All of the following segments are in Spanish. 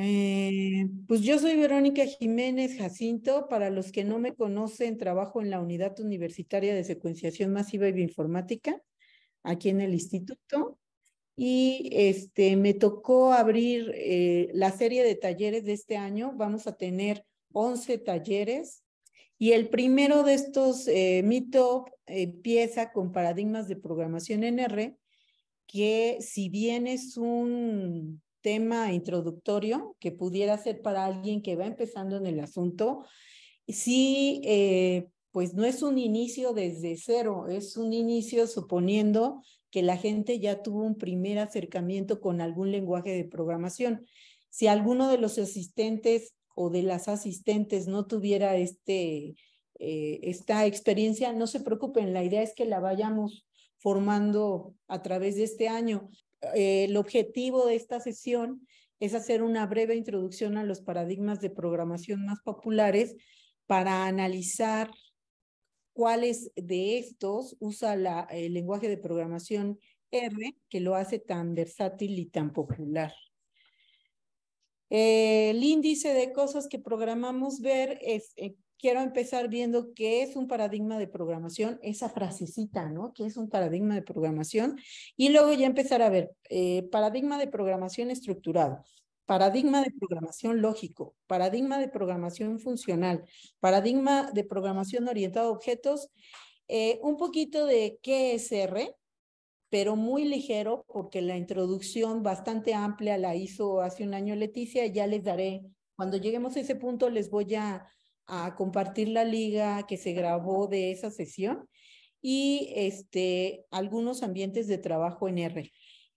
Eh, pues yo soy Verónica Jiménez Jacinto. Para los que no me conocen, trabajo en la Unidad Universitaria de Secuenciación Masiva y Bioinformática, aquí en el instituto. Y este, me tocó abrir eh, la serie de talleres de este año. Vamos a tener 11 talleres. Y el primero de estos, eh, Meetup, empieza con paradigmas de programación NR, R, que si bien es un introductorio que pudiera ser para alguien que va empezando en el asunto. si eh, pues no es un inicio desde cero, es un inicio suponiendo que la gente ya tuvo un primer acercamiento con algún lenguaje de programación. Si alguno de los asistentes o de las asistentes no tuviera este, eh, esta experiencia, no se preocupen, la idea es que la vayamos formando a través de este año. Eh, el objetivo de esta sesión es hacer una breve introducción a los paradigmas de programación más populares para analizar cuáles de estos usa la, el lenguaje de programación R que lo hace tan versátil y tan popular. Eh, el índice de cosas que programamos ver es, eh, quiero empezar viendo qué es un paradigma de programación, esa frasecita, ¿no? ¿Qué es un paradigma de programación? Y luego ya empezar a ver eh, paradigma de programación estructurado, paradigma de programación lógico, paradigma de programación funcional, paradigma de programación orientado a objetos, eh, un poquito de qué es R, pero muy ligero porque la introducción bastante amplia la hizo hace un año Leticia, ya les daré, cuando lleguemos a ese punto les voy a a compartir la liga que se grabó de esa sesión y este, algunos ambientes de trabajo en R.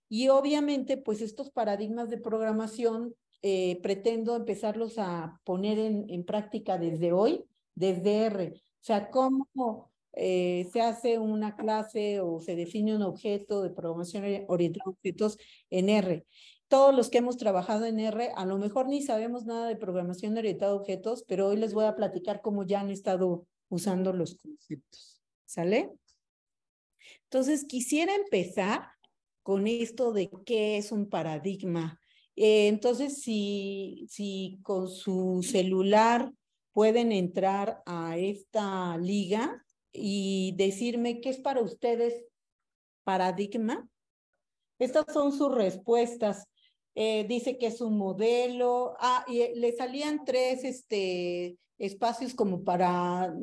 Y obviamente, pues estos paradigmas de programación eh, pretendo empezarlos a poner en, práctica desde hoy, desde R. O sea, cómo eh, se hace una clase o se define un objeto de programación orientado a objetos en R todos los que hemos trabajado en R, a lo mejor ni sabemos nada de programación orientada a objetos, pero hoy les voy a platicar cómo ya han estado usando los conceptos. ¿Sale? Entonces, quisiera empezar con esto de qué es un paradigma. Eh, entonces, si, si con su celular pueden entrar a esta liga y decirme qué es para ustedes paradigma. Estas son sus respuestas. Eh, dice que es un modelo, ah, y eh, le salían tres este, espacios como para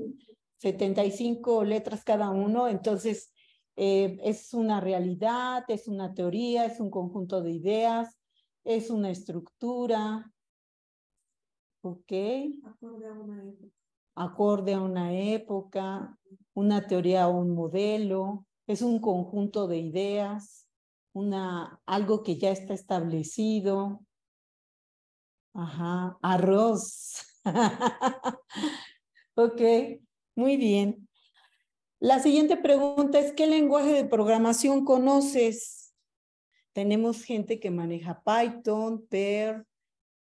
75 letras cada uno, entonces eh, es una realidad, es una teoría, es un conjunto de ideas, es una estructura. Ok. Acorde a una época. Acorde a una época, una teoría o un modelo, es un conjunto de ideas una, algo que ya está establecido. Ajá, arroz. ok, muy bien. La siguiente pregunta es, ¿qué lenguaje de programación conoces? Tenemos gente que maneja Python, PER,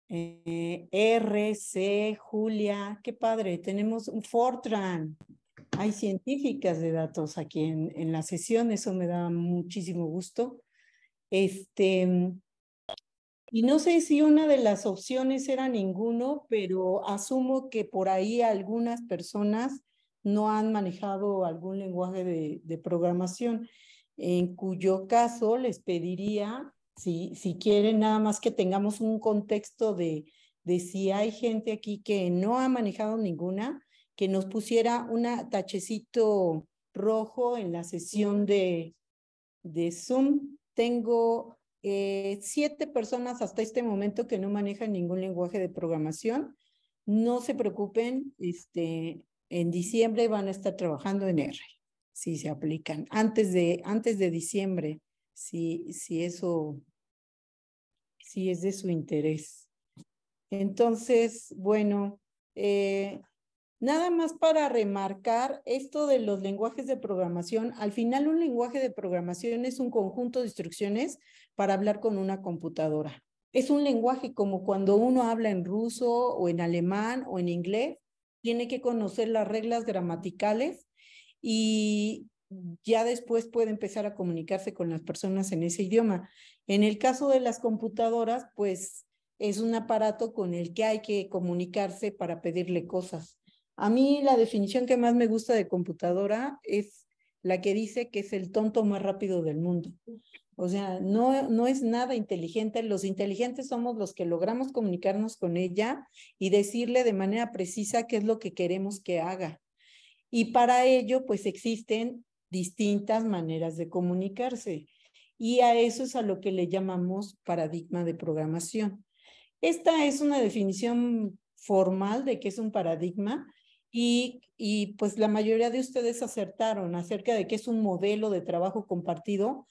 eh, R, C, Julia. Qué padre, tenemos un Fortran. Hay científicas de datos aquí en la sesión, eso me da muchísimo gusto. Este, mm, y no sé si una de las opciones era ninguno, pero asumo que por ahí algunas personas no han manejado algún lenguaje de, programación, en cuyo caso les pediría, si, si quieren, nada más que tengamos un contexto de, de si hay gente aquí que no ha manejado ninguna, que nos pusiera un tachecito rojo en la sesión de, de Zoom tengo eh, siete personas hasta este momento que no manejan ningún lenguaje de programación. No se preocupen, este, en diciembre van a estar trabajando en R, si se aplican, antes de, antes de diciembre, si, si eso si es de su interés. Entonces, bueno, eh, Nada más para remarcar esto de los lenguajes de programación, al final un lenguaje de programación es un conjunto de instrucciones para hablar con una computadora. Es un lenguaje como cuando uno habla en ruso o en alemán o en inglés, tiene que conocer las reglas gramaticales y ya después puede empezar a comunicarse con las personas en ese idioma. En el caso de las computadoras, pues es un aparato con el que hay que comunicarse para pedirle cosas. A mí la definición que más me gusta de computadora es la que dice que es el tonto más rápido del mundo. O sea, no, es nada inteligente. Los inteligentes somos los que logramos comunicarnos con ella y decirle de manera precisa qué es lo que queremos que haga. Y para ello, pues existen distintas maneras de comunicarse. Y a eso es a lo que le llamamos paradigma de programación. Esta es una definición formal de qué es un paradigma, y, pues la mayoría de ustedes acertaron acerca de que es un modelo de trabajo compartido.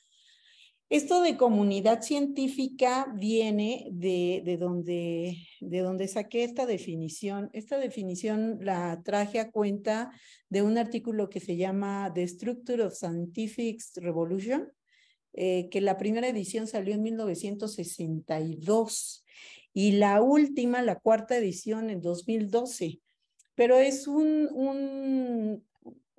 Esto de comunidad científica viene de, donde, de saqué esta definición. Esta definición la traje a cuenta de un artículo que se llama The Structure of Scientific Revolution, eh, que la primera edición salió en 1962 y la última, la cuarta edición, en 2012 pero es un,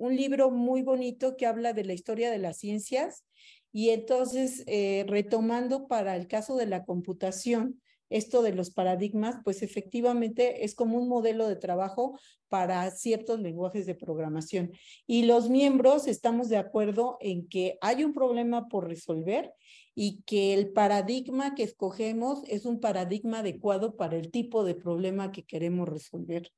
libro muy bonito que habla de la historia de las ciencias y entonces eh, retomando para el caso de la computación, esto de los paradigmas, pues efectivamente es como un modelo de trabajo para ciertos lenguajes de programación. Y los miembros estamos de acuerdo en que hay un problema por resolver y que el paradigma que escogemos es un paradigma adecuado para el tipo de problema que queremos resolver.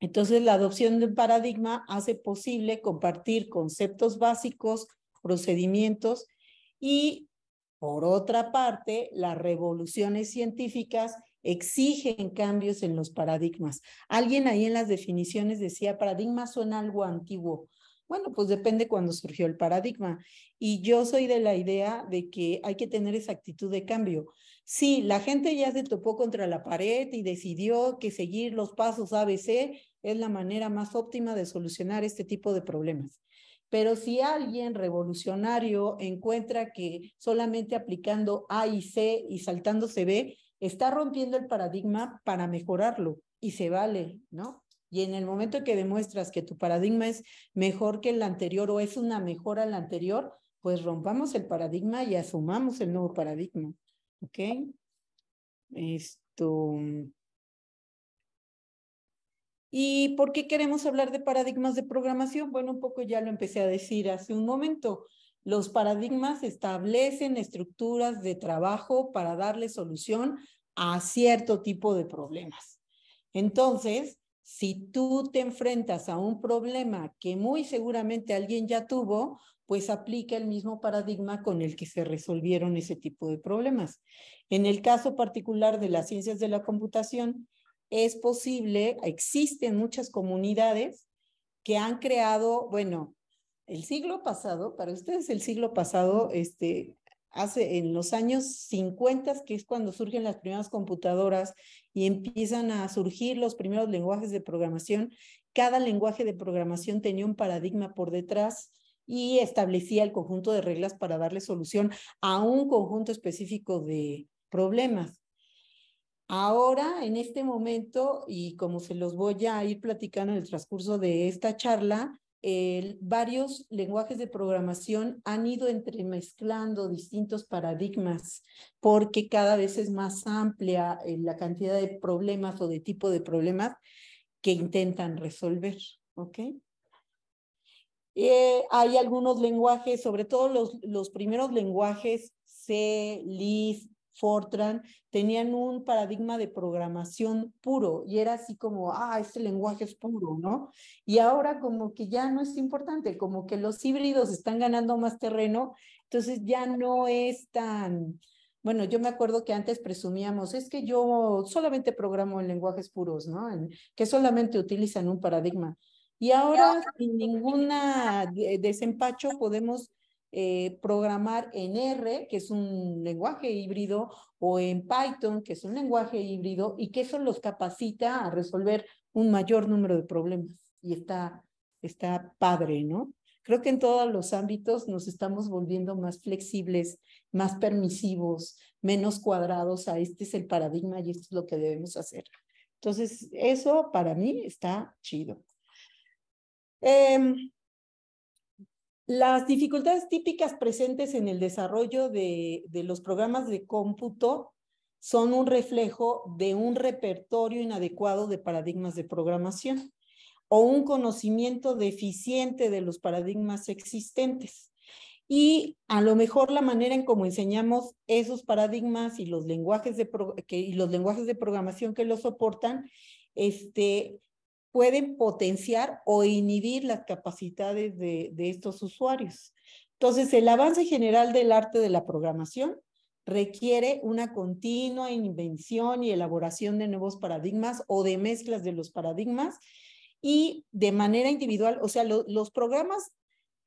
Entonces, la adopción de un paradigma hace posible compartir conceptos básicos, procedimientos y, por otra parte, las revoluciones científicas exigen cambios en los paradigmas. Alguien ahí en las definiciones decía, paradigmas son algo antiguo. Bueno, pues depende cuando surgió el paradigma. Y yo soy de la idea de que hay que tener esa actitud de cambio. Sí, la gente ya se topó contra la pared y decidió que seguir los pasos ABC es la manera más óptima de solucionar este tipo de problemas. Pero si alguien revolucionario encuentra que solamente aplicando A y C y saltándose B, está rompiendo el paradigma para mejorarlo y se vale, ¿no? Y en el momento que demuestras que tu paradigma es mejor que el anterior o es una mejora al anterior, pues rompamos el paradigma y asumamos el nuevo paradigma. ¿Ok? Esto. ¿Y por qué queremos hablar de paradigmas de programación? Bueno, un poco ya lo empecé a decir hace un momento. Los paradigmas establecen estructuras de trabajo para darle solución a cierto tipo de problemas. Entonces, si tú te enfrentas a un problema que muy seguramente alguien ya tuvo, pues aplica el mismo paradigma con el que se resolvieron ese tipo de problemas. En el caso particular de las ciencias de la computación, es posible, existen muchas comunidades que han creado, bueno, el siglo pasado, para ustedes el siglo pasado, este, hace en los años 50, que es cuando surgen las primeras computadoras y empiezan a surgir los primeros lenguajes de programación, cada lenguaje de programación tenía un paradigma por detrás y establecía el conjunto de reglas para darle solución a un conjunto específico de problemas. Ahora, en este momento, y como se los voy a ir platicando en el transcurso de esta charla, varios lenguajes de programación han ido entremezclando distintos paradigmas porque cada vez es más amplia eh, la cantidad de problemas o de tipo de problemas que intentan resolver. ¿Ok? Eh, hay algunos lenguajes, sobre todo los, primeros lenguajes, C, Lisp, Fortran, tenían un paradigma de programación puro y era así como, ah, este lenguaje es puro, ¿no? Y ahora como que ya no es importante, como que los híbridos están ganando más terreno, entonces ya no es tan... Bueno, yo me acuerdo que antes presumíamos, es que yo solamente programo en lenguajes puros, ¿no? que solamente utilizan un paradigma. Y ahora, sin ninguna desempacho, podemos eh, programar en R, que es un lenguaje híbrido, o en Python, que es un lenguaje híbrido, y que eso los capacita a resolver un mayor número de problemas. Y está, está padre, ¿no? Creo que en todos los ámbitos nos estamos volviendo más flexibles, más permisivos, menos cuadrados a este es el paradigma y esto es lo que debemos hacer. Entonces, eso para mí está chido. Em, las dificultades típicas presentes en el desarrollo de, los programas de cómputo son un reflejo de un repertorio inadecuado de paradigmas de programación o un conocimiento deficiente de los paradigmas existentes. Y a lo mejor la manera en cómo enseñamos esos paradigmas y los lenguajes de, y los lenguajes de programación que los soportan este, pueden potenciar o inhibir las capacidades de, estos usuarios. Entonces, el avance general del arte de la programación requiere una continua invención y elaboración de nuevos paradigmas o de mezclas de los paradigmas y de manera individual, o sea, los programas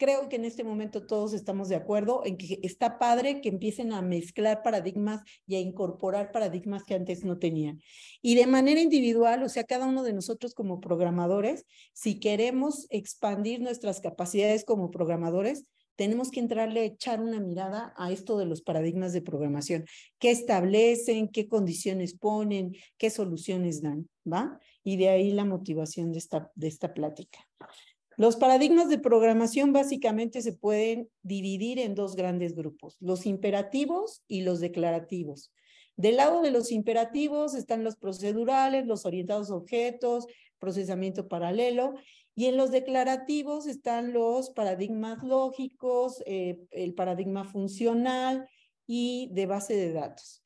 Creo que en este momento todos estamos de acuerdo en que está padre que empiecen a mezclar paradigmas y a incorporar paradigmas que antes no tenían. Y de manera individual, o sea, cada uno de nosotros como programadores, si queremos expandir nuestras capacidades como programadores, tenemos que entrarle a echar una mirada a esto de los paradigmas de programación. ¿Qué establecen? ¿Qué condiciones ponen? ¿Qué soluciones dan? ¿Va? Y de ahí la motivación de esta, de esta plática. Los paradigmas de programación básicamente se pueden dividir en dos grandes grupos, los imperativos y los declarativos. Del lado de los imperativos están los procedurales, los orientados a objetos, procesamiento paralelo, y en los declarativos están los paradigmas lógicos, eh, el paradigma funcional y de base de datos.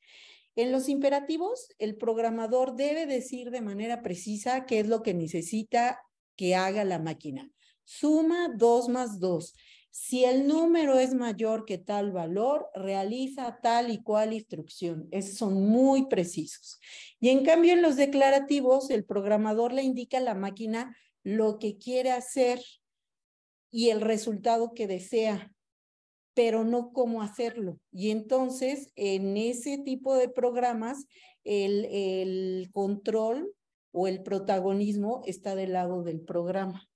En los imperativos, el programador debe decir de manera precisa qué es lo que necesita que haga la máquina. Suma 2 más 2. Si el número es mayor que tal valor, realiza tal y cual instrucción. Esos son muy precisos. Y en cambio, en los declarativos, el programador le indica a la máquina lo que quiere hacer y el resultado que desea, pero no cómo hacerlo. Y entonces, en ese tipo de programas, el control o el protagonismo está del lado del programa.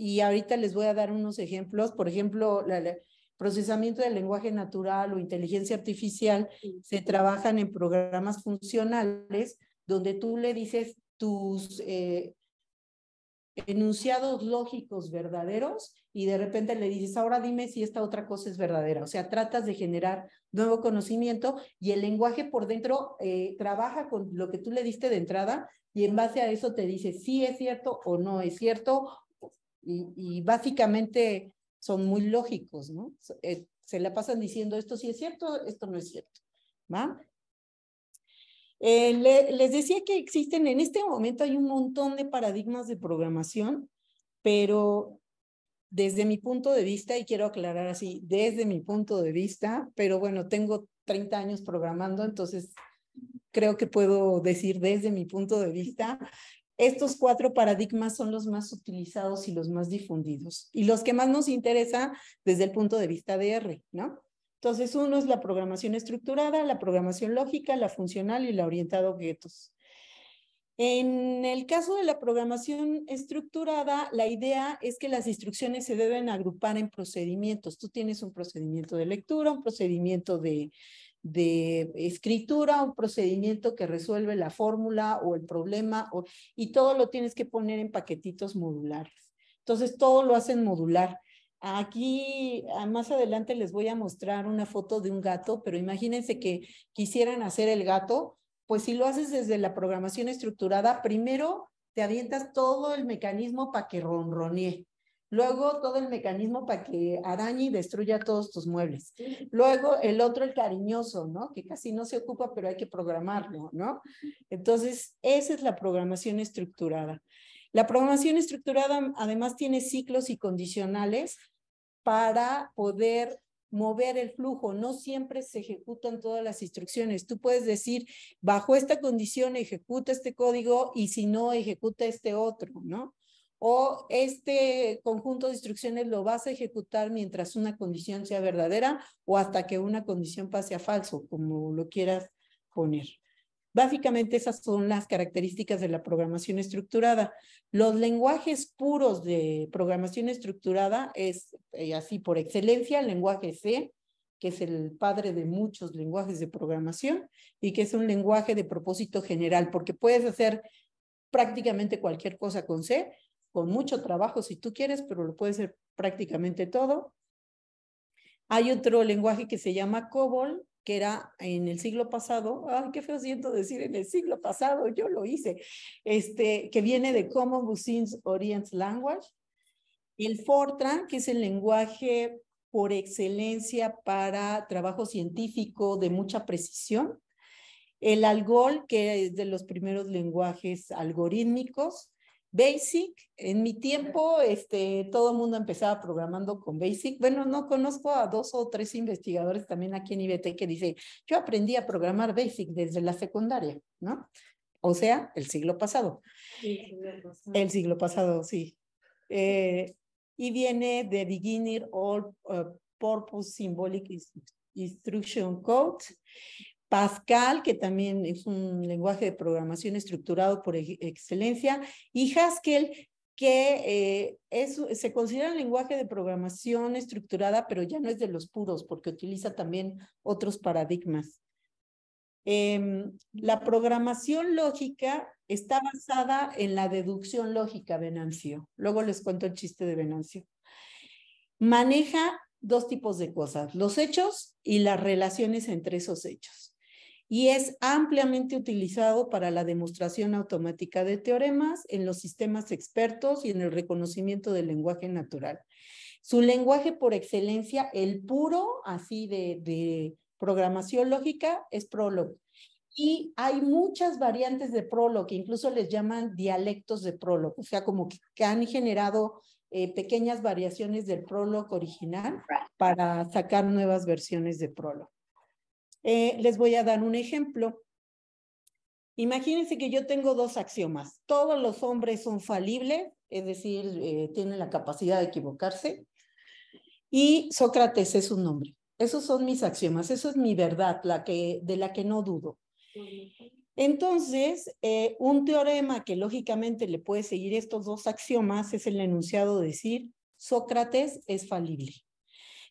Y ahorita les voy a dar unos ejemplos. Por ejemplo, el procesamiento del lenguaje natural o inteligencia artificial se trabajan en programas funcionales donde tú le dices tus eh, enunciados lógicos verdaderos y de repente le dices, ahora dime si esta otra cosa es verdadera. O sea, tratas de generar nuevo conocimiento y el lenguaje por dentro eh, trabaja con lo que tú le diste de entrada y en base a eso te dice si es cierto o no es cierto y, básicamente son muy lógicos, ¿no? Eh, se la pasan diciendo esto sí es cierto, esto no es cierto. ¿va? Eh, les decía que existen, en este momento hay un montón de paradigmas de programación, pero desde mi punto de vista, y quiero aclarar así, desde mi punto de vista, pero bueno, tengo 30 años programando, entonces creo que puedo decir desde mi punto de vista, estos cuatro paradigmas son los más utilizados y los más difundidos y los que más nos interesa desde el punto de vista de R, ¿no? Entonces, uno es la programación estructurada, la programación lógica, la funcional y la orientada a objetos. En el caso de la programación estructurada, la idea es que las instrucciones se deben agrupar en procedimientos. Tú tienes un procedimiento de lectura, un procedimiento de, de escritura, un procedimiento que resuelve la fórmula o el problema, y todo lo tienes que poner en paquetitos modulares. Entonces, todo lo hacen modular. Aquí, ah, más adelante les voy a mostrar una foto de un gato, pero imagínense que quisieran hacer el gato, pues si lo haces desde la programación estructurada, primero te avientas todo el mecanismo para que ronronee. Luego todo el mecanismo para que arañe y destruya todos tus muebles. Luego el otro, el cariñoso, ¿no? Que casi no se ocupa, pero hay que programarlo, ¿no? Entonces, esa es la programación estructurada. La programación estructurada además tiene ciclos y condicionales para poder mover el flujo. No siempre se ejecutan todas las instrucciones. Tú puedes decir, bajo esta condición ejecuta este código y si no, ejecuta este otro, ¿no? o este conjunto de instrucciones lo vas a ejecutar mientras una condición sea verdadera o hasta que una condición pase a falso, como lo quieras poner. Básicamente esas son las características de la programación estructurada. Los lenguajes puros de programación estructurada es eh, así por excelencia el lenguaje C, que es el padre de muchos lenguajes de programación y que es un lenguaje de propósito general, porque puedes hacer prácticamente cualquier cosa con C con mucho trabajo si tú quieres, pero lo puede ser prácticamente todo. Hay otro lenguaje que se llama COBOL, que era en el siglo pasado, ay, qué feo siento decir en el siglo pasado, yo lo hice, este, que viene de Common Business Orient Language. El Fortran, que es el lenguaje por excelencia para trabajo científico de mucha precisión. El Algol, que es de los primeros lenguajes algorítmicos. Basic, en mi tiempo, este, todo el mundo empezaba programando con Basic. Bueno, no conozco a dos o tres investigadores también aquí en IBT que dicen, yo aprendí a programar Basic desde la secundaria, ¿no? O sea, el siglo pasado. Sí, el, siglo pasado. el siglo pasado, sí. Eh, y viene de Beginner All uh, Purpose Symbolic Instruction Code. Pascal, que también es un lenguaje de programación estructurado por excelencia, y Haskell, que eh, es, se considera un lenguaje de programación estructurada, pero ya no es de los puros, porque utiliza también otros paradigmas. Em, la programación lógica está basada en la deducción lógica, Venancio. Luego les cuento el chiste de Venancio. Maneja dos tipos de cosas, los hechos y las relaciones entre esos hechos y es ampliamente utilizado para la demostración automática de teoremas en los sistemas expertos y en el reconocimiento del lenguaje natural. Su lenguaje por excelencia, el puro, así de, programación lógica, es Prolog. Y hay muchas variantes de Prolog, incluso les llaman dialectos de Prolog, o sea, como que, han generado eh, pequeñas variaciones del Prolog original para sacar nuevas versiones de Prolog. Eh, les voy a dar un ejemplo. Imagínense que yo tengo dos axiomas. Todos los hombres son falibles, es decir, eh, tienen la capacidad de equivocarse. Y Sócrates es un hombre. Esos son mis axiomas, eso es mi verdad, la que, de la que no dudo. Entonces, eh, un teorema que lógicamente le puede seguir estos dos axiomas es el enunciado decir, Sócrates es falible.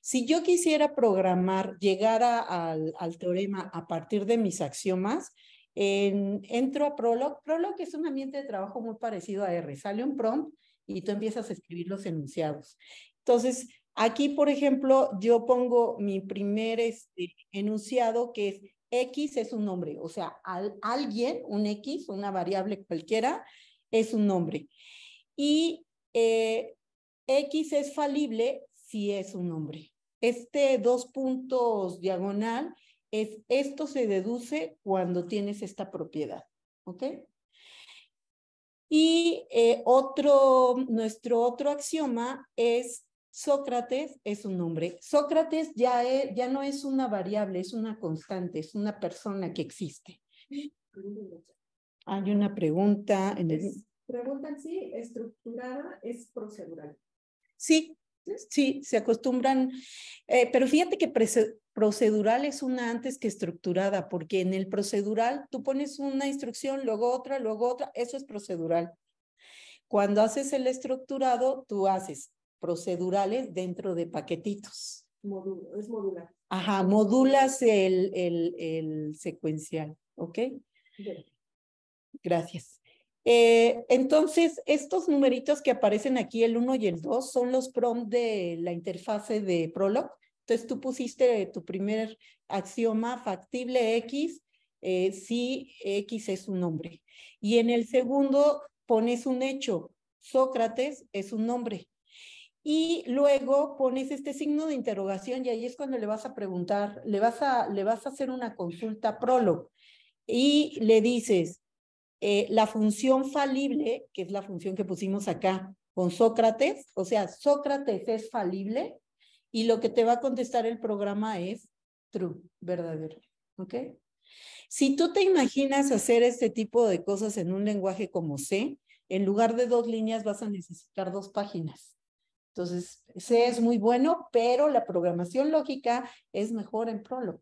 Si yo quisiera programar, llegar al, teorema a partir de mis axiomas, entro a Prolog. Prolog es un ambiente de trabajo muy parecido a R. Sale un prompt y tú empiezas a escribir los enunciados. Entonces, aquí, por ejemplo, yo pongo mi primer este, enunciado que es X es un nombre, o sea, alguien, un X, una variable cualquiera, es un nombre. Y eh, X es falible si es un hombre. Este dos puntos diagonal es esto se deduce cuando tienes esta propiedad, ¿ok? Y eh, otro, nuestro otro axioma es Sócrates es un nombre. Sócrates ya, e, ya no es una variable, es una constante, es una persona que existe. Hay una pregunta en el... Preguntan si estructurada es procedural. Sí, sí, se acostumbran, eh, pero fíjate que procedural es una antes que estructurada, porque en el procedural tú pones una instrucción, luego otra, luego otra, eso es procedural. Cuando haces el estructurado, tú haces procedurales dentro de paquetitos. es modular. Ajá, modulas el, secuencial, ¿ok? Gracias. Eh, entonces, estos numeritos que aparecen aquí, el 1 y el 2, son los prompts de la interfase de Prolog. Entonces, tú pusiste tu primer axioma factible X eh, si X es un nombre. Y en el segundo pones un hecho, Sócrates es un nombre. Y luego pones este signo de interrogación y ahí es cuando le vas a preguntar, le vas a, le vas a hacer una consulta prolog y le dices, eh, la función falible, que es la función que pusimos acá con Sócrates, o sea, Sócrates es falible y lo que te va a contestar el programa es true, verdadero. ¿Ok? Si tú te imaginas hacer este tipo de cosas en un lenguaje como C, en lugar de dos líneas vas a necesitar dos páginas. Entonces, C es muy bueno, pero la programación lógica es mejor en Prolog.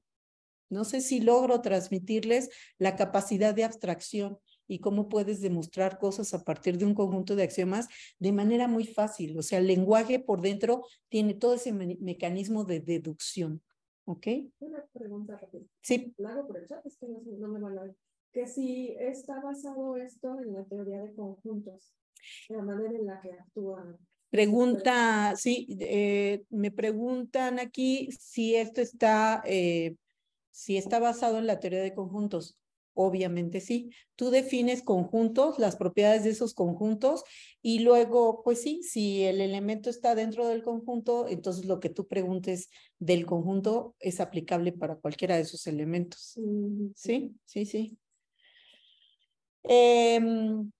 No sé si logro transmitirles la capacidad de abstracción y cómo puedes demostrar cosas a partir de un conjunto de axiomas de manera muy fácil. O sea, el lenguaje por dentro tiene todo ese mecanismo de deducción. ¿Ok? Una pregunta rápida. Sí. La hago por el chat, es que no, me van a ver. Que si está basado esto en la teoría de conjuntos, la manera en la que actúan Pregunta, sí, eh, me preguntan aquí si esto está, eh, si está basado en la teoría de conjuntos. Obviamente sí. Tú defines conjuntos, las propiedades de esos conjuntos y luego, pues sí, si el elemento está dentro del conjunto, entonces lo que tú preguntes del conjunto es aplicable para cualquiera de esos elementos. Sí, sí, sí. Em,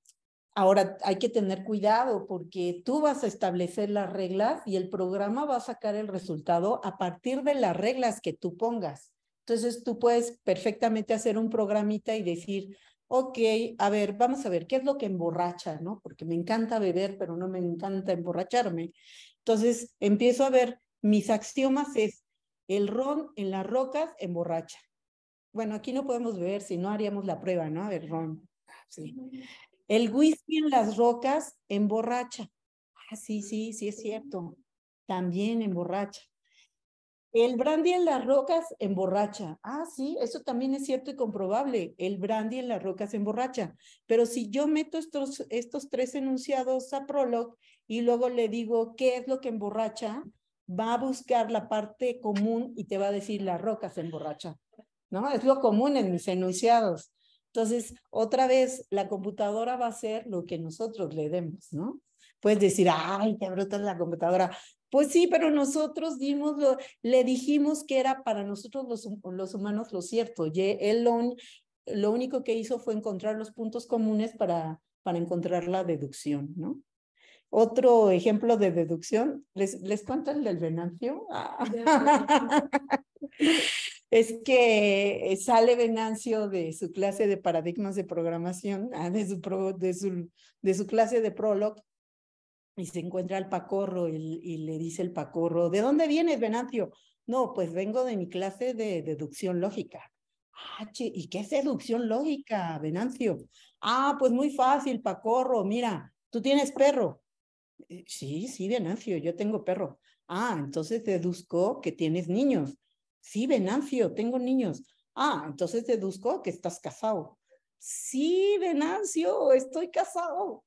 ahora hay que tener cuidado porque tú vas a establecer las reglas y el programa va a sacar el resultado a partir de las reglas que tú pongas. Entonces tú puedes perfectamente hacer un programita y decir, ok, a ver, vamos a ver, ¿qué es lo que emborracha? ¿no? Porque me encanta beber, pero no me encanta emborracharme. Entonces empiezo a ver, mis axiomas es, el ron en las rocas emborracha. Bueno, aquí no podemos beber, si no haríamos la prueba, ¿no? A ver, ron. Sí. El whisky en las rocas emborracha. Ah, sí, sí, sí es cierto. También emborracha. El brandy en las rocas emborracha. Ah, sí, eso también es cierto y comprobable. El brandy en las rocas emborracha. Pero si yo meto estos, estos tres enunciados a Prolog y luego le digo qué es lo que emborracha, va a buscar la parte común y te va a decir las rocas emborracha. ¿No? Es lo común en mis enunciados. Entonces, otra vez, la computadora va a hacer lo que nosotros le demos, ¿no? Puedes decir, ay, te es la computadora. Pues sí, pero nosotros dimos le dijimos que era para nosotros los, humanos lo cierto. Y e, él lo, único que hizo fue encontrar los puntos comunes para, para encontrar la deducción, ¿no? Otro ejemplo de deducción, ¿les, les cuento el del Venancio? Ah. es que sale Venancio de su clase de paradigmas de programación, ah, de su, de su, de su clase de Prolog, y se encuentra al pacorro y, le dice el pacorro, ¿de dónde vienes, Venancio? No, pues vengo de mi clase de deducción lógica. Ah, ¿y qué es deducción lógica, Venancio? Ah, pues muy fácil, pacorro, mira, tú tienes perro. Eh, sí, sí, Venancio, yo tengo perro. Ah, entonces deduzco que tienes niños. Sí, Venancio, tengo niños. Ah, entonces deduzco que estás casado. Sí, Venancio, estoy casado.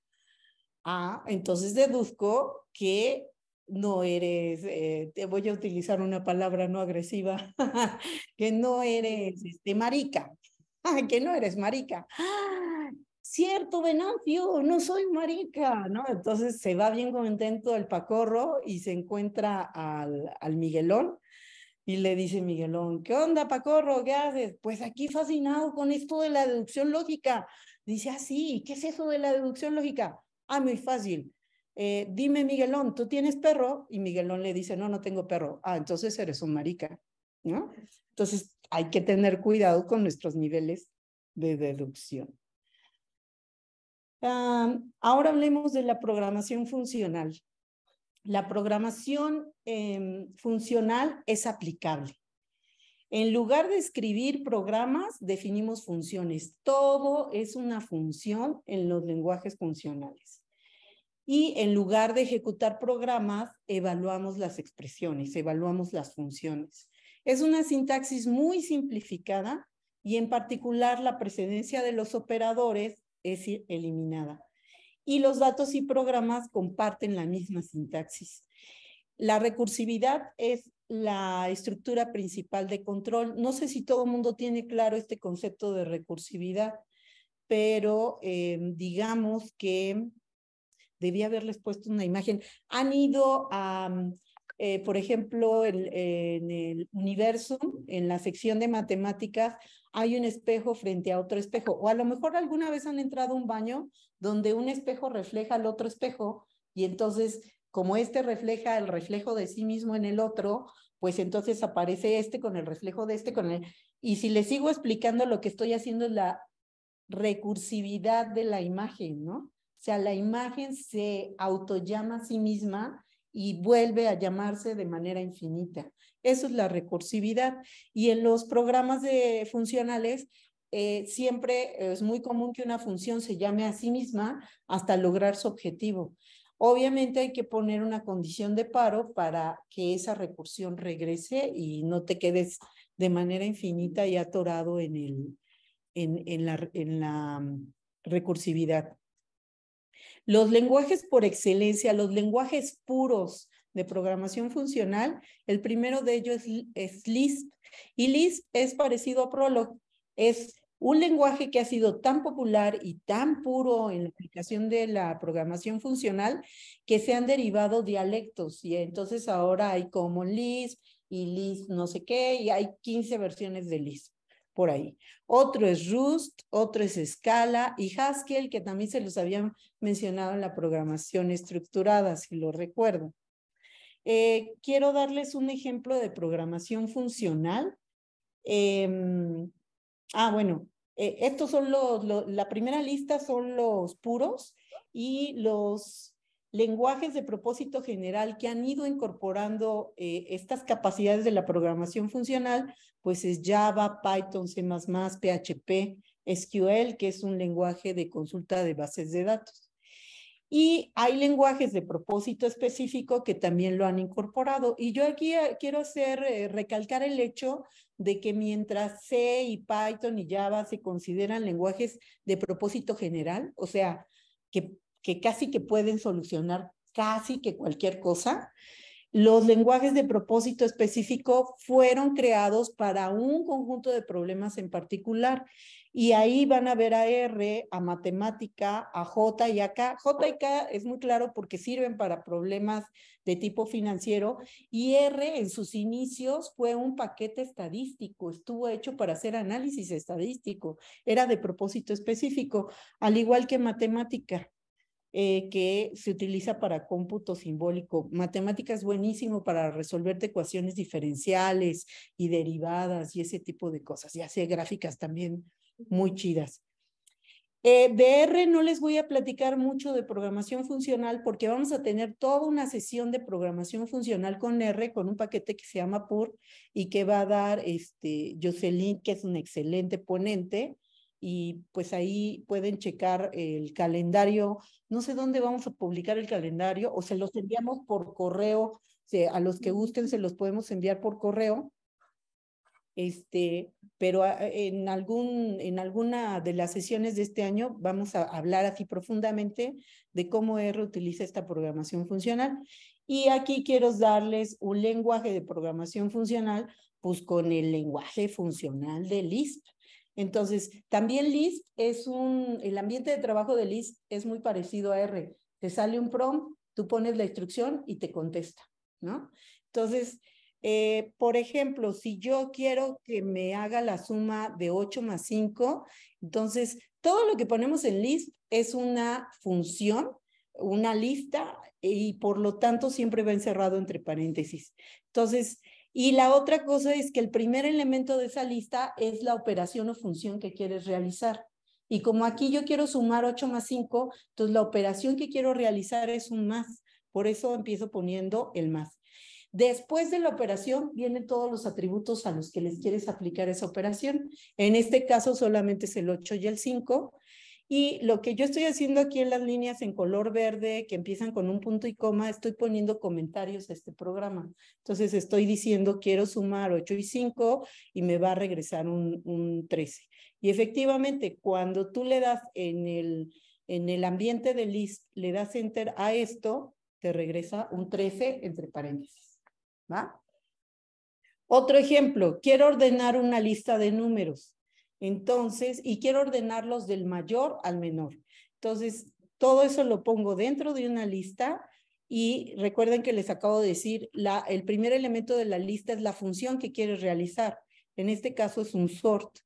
Ah, entonces deduzco que no eres, eh, te voy a utilizar una palabra no agresiva, que no eres mm. este, marica, que no eres marica. ¡Ah! Cierto, Venancio, no soy marica, ¿no? Entonces se va bien contento el pacorro y se encuentra al, al Miguelón y le dice Miguelón, ¿qué onda, pacorro? ¿Qué haces? Pues aquí fascinado con esto de la deducción lógica. Dice, ah, sí, ¿qué es eso de la deducción lógica? Ah, muy fácil. Eh, dime, Miguelón, ¿tú tienes perro? Y Miguelón le dice, no, no tengo perro. Ah, entonces eres un marica, ¿no? Entonces hay que tener cuidado con nuestros niveles de deducción. ahora hablemos de la programación funcional. La programación em, funcional es aplicable. En lugar de escribir programas, definimos funciones. Todo es una función en los lenguajes funcionales y en lugar de ejecutar programas, evaluamos las expresiones, evaluamos las funciones. Es una sintaxis muy simplificada y en particular la precedencia de los operadores es eliminada. Y los datos y programas comparten la misma sintaxis. La recursividad es la estructura principal de control. No sé si todo el mundo tiene claro este concepto de recursividad, pero eh, digamos que debía haberles puesto una imagen. Han ido a, mm, eh, por ejemplo, en el universo, en la sección de matemáticas, hay un espejo frente a otro espejo. O a lo mejor alguna vez han entrado a un baño donde un espejo refleja al otro espejo y entonces como este refleja el reflejo de sí mismo en el otro, pues entonces aparece este con el reflejo de este con y si les sigo explicando lo que estoy haciendo es la recursividad de la imagen, ¿no? O sea, la imagen se autollama a sí misma y vuelve a llamarse de manera infinita. Eso es la recursividad. Y en los programas de funcionales eh, siempre es muy común que una función se llame a sí misma hasta lograr su objetivo. Obviamente hay que poner una condición de paro para que esa recursión regrese y no te quedes de manera infinita y atorado en, el, en la mm, recursividad. Los lenguajes por excelencia, los lenguajes puros de programación funcional, el primero de ellos es, Lisp. Y Lisp es parecido a Prolog. Es un lenguaje que ha sido tan popular y tan puro en la aplicación de la programación funcional que se han derivado dialectos y entonces ahora hay como Lisp y Lisp no sé qué y hay 15 versiones de Lisp por ahí. Otro es Rust, otro es Scala y Haskell, que también se los habían mencionado en la programación estructurada, si lo recuerdo. Eh, quiero darles un ejemplo de programación funcional. Em, ah, bueno, eh, estos son los, la primera lista son los puros y los lenguajes de propósito general que han ido incorporando eh, estas capacidades de la programación funcional, pues es Java, Python, C++, PHP, SQL, que es un lenguaje de consulta de bases de datos. Y hay lenguajes de propósito específico que también lo han incorporado. Y yo aquí eh, quiero hacer, eh, recalcar el hecho de que mientras C y Python y Java se consideran lenguajes de propósito general, o sea, que que casi que pueden solucionar casi que cualquier cosa. Los lenguajes de propósito específico fueron creados para un conjunto de problemas en particular. Y ahí van a ver a R, a matemática, a J y a K. J y K es muy claro porque sirven para problemas de tipo financiero. Y R en sus inicios fue un paquete estadístico, estuvo hecho para hacer análisis estadístico, era de propósito específico, al igual que matemática. Eh, que se utiliza para cómputo simbólico. Matemática es buenísimo para resolver ecuaciones diferenciales y derivadas y ese tipo de cosas. Y hace gráficas también muy chidas. de eh, R no les voy a platicar mucho de programación funcional porque vamos a tener toda una sesión de programación funcional con R, con un paquete que se llama PUR y que va a dar este, Jocelyn, que es un excelente ponente, y pues ahí pueden checar el calendario. No sé dónde vamos a publicar el calendario o se los enviamos por correo. A los que gusten se los podemos enviar por correo. Este, pero ah, en, algún, en alguna de las sesiones de este año vamos a hablar así profundamente de cómo R utiliza esta programación funcional. Y aquí quiero darles un lenguaje de programación funcional, pues con el lenguaje funcional de Lisp. Entonces, también Lisp es un, el ambiente de trabajo de Lisp es muy parecido a R. Te sale un prompt, tú pones la instrucción y te contesta, ¿no? Entonces, eh, por ejemplo, si yo quiero que me haga la suma de 8 más 5, entonces todo lo que ponemos en Lisp es una función, una lista, y por lo tanto siempre va encerrado entre paréntesis. Entonces, y la otra cosa es que el primer elemento de esa lista es la operación o función que quieres realizar. Y como aquí yo quiero sumar 8 más 5, entonces la operación que quiero realizar es un más. Por eso empiezo poniendo el más. Después de la operación vienen todos los atributos a los que les quieres aplicar esa operación. En este caso solamente es el 8 y el 5. Y lo que yo estoy haciendo aquí en las líneas en color verde, que empiezan con un punto y coma, estoy poniendo comentarios a este programa. Entonces estoy diciendo, quiero sumar 8 y 5 y me va a regresar un, 13. Y efectivamente, cuando tú le das en el, en el ambiente de list, le das enter a esto, te regresa un 13 entre paréntesis. ¿va? Otro ejemplo, quiero ordenar una lista de números. Entonces, y quiero ordenarlos del mayor al menor. Entonces, todo eso lo pongo dentro de una lista y recuerden que les acabo de decir, la, el primer elemento de la lista es la función que quiero realizar. En este caso es un sort.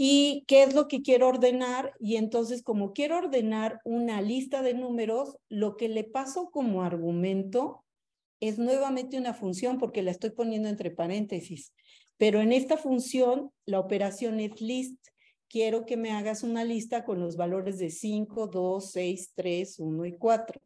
¿Y qué es lo que quiero ordenar? Y entonces, como quiero ordenar una lista de números, lo que le paso como argumento es nuevamente una función porque la estoy poniendo entre paréntesis. Pero en esta función, la operación es list. Quiero que me hagas una lista con los valores de 5, 2, 6, 3, 1 y 4.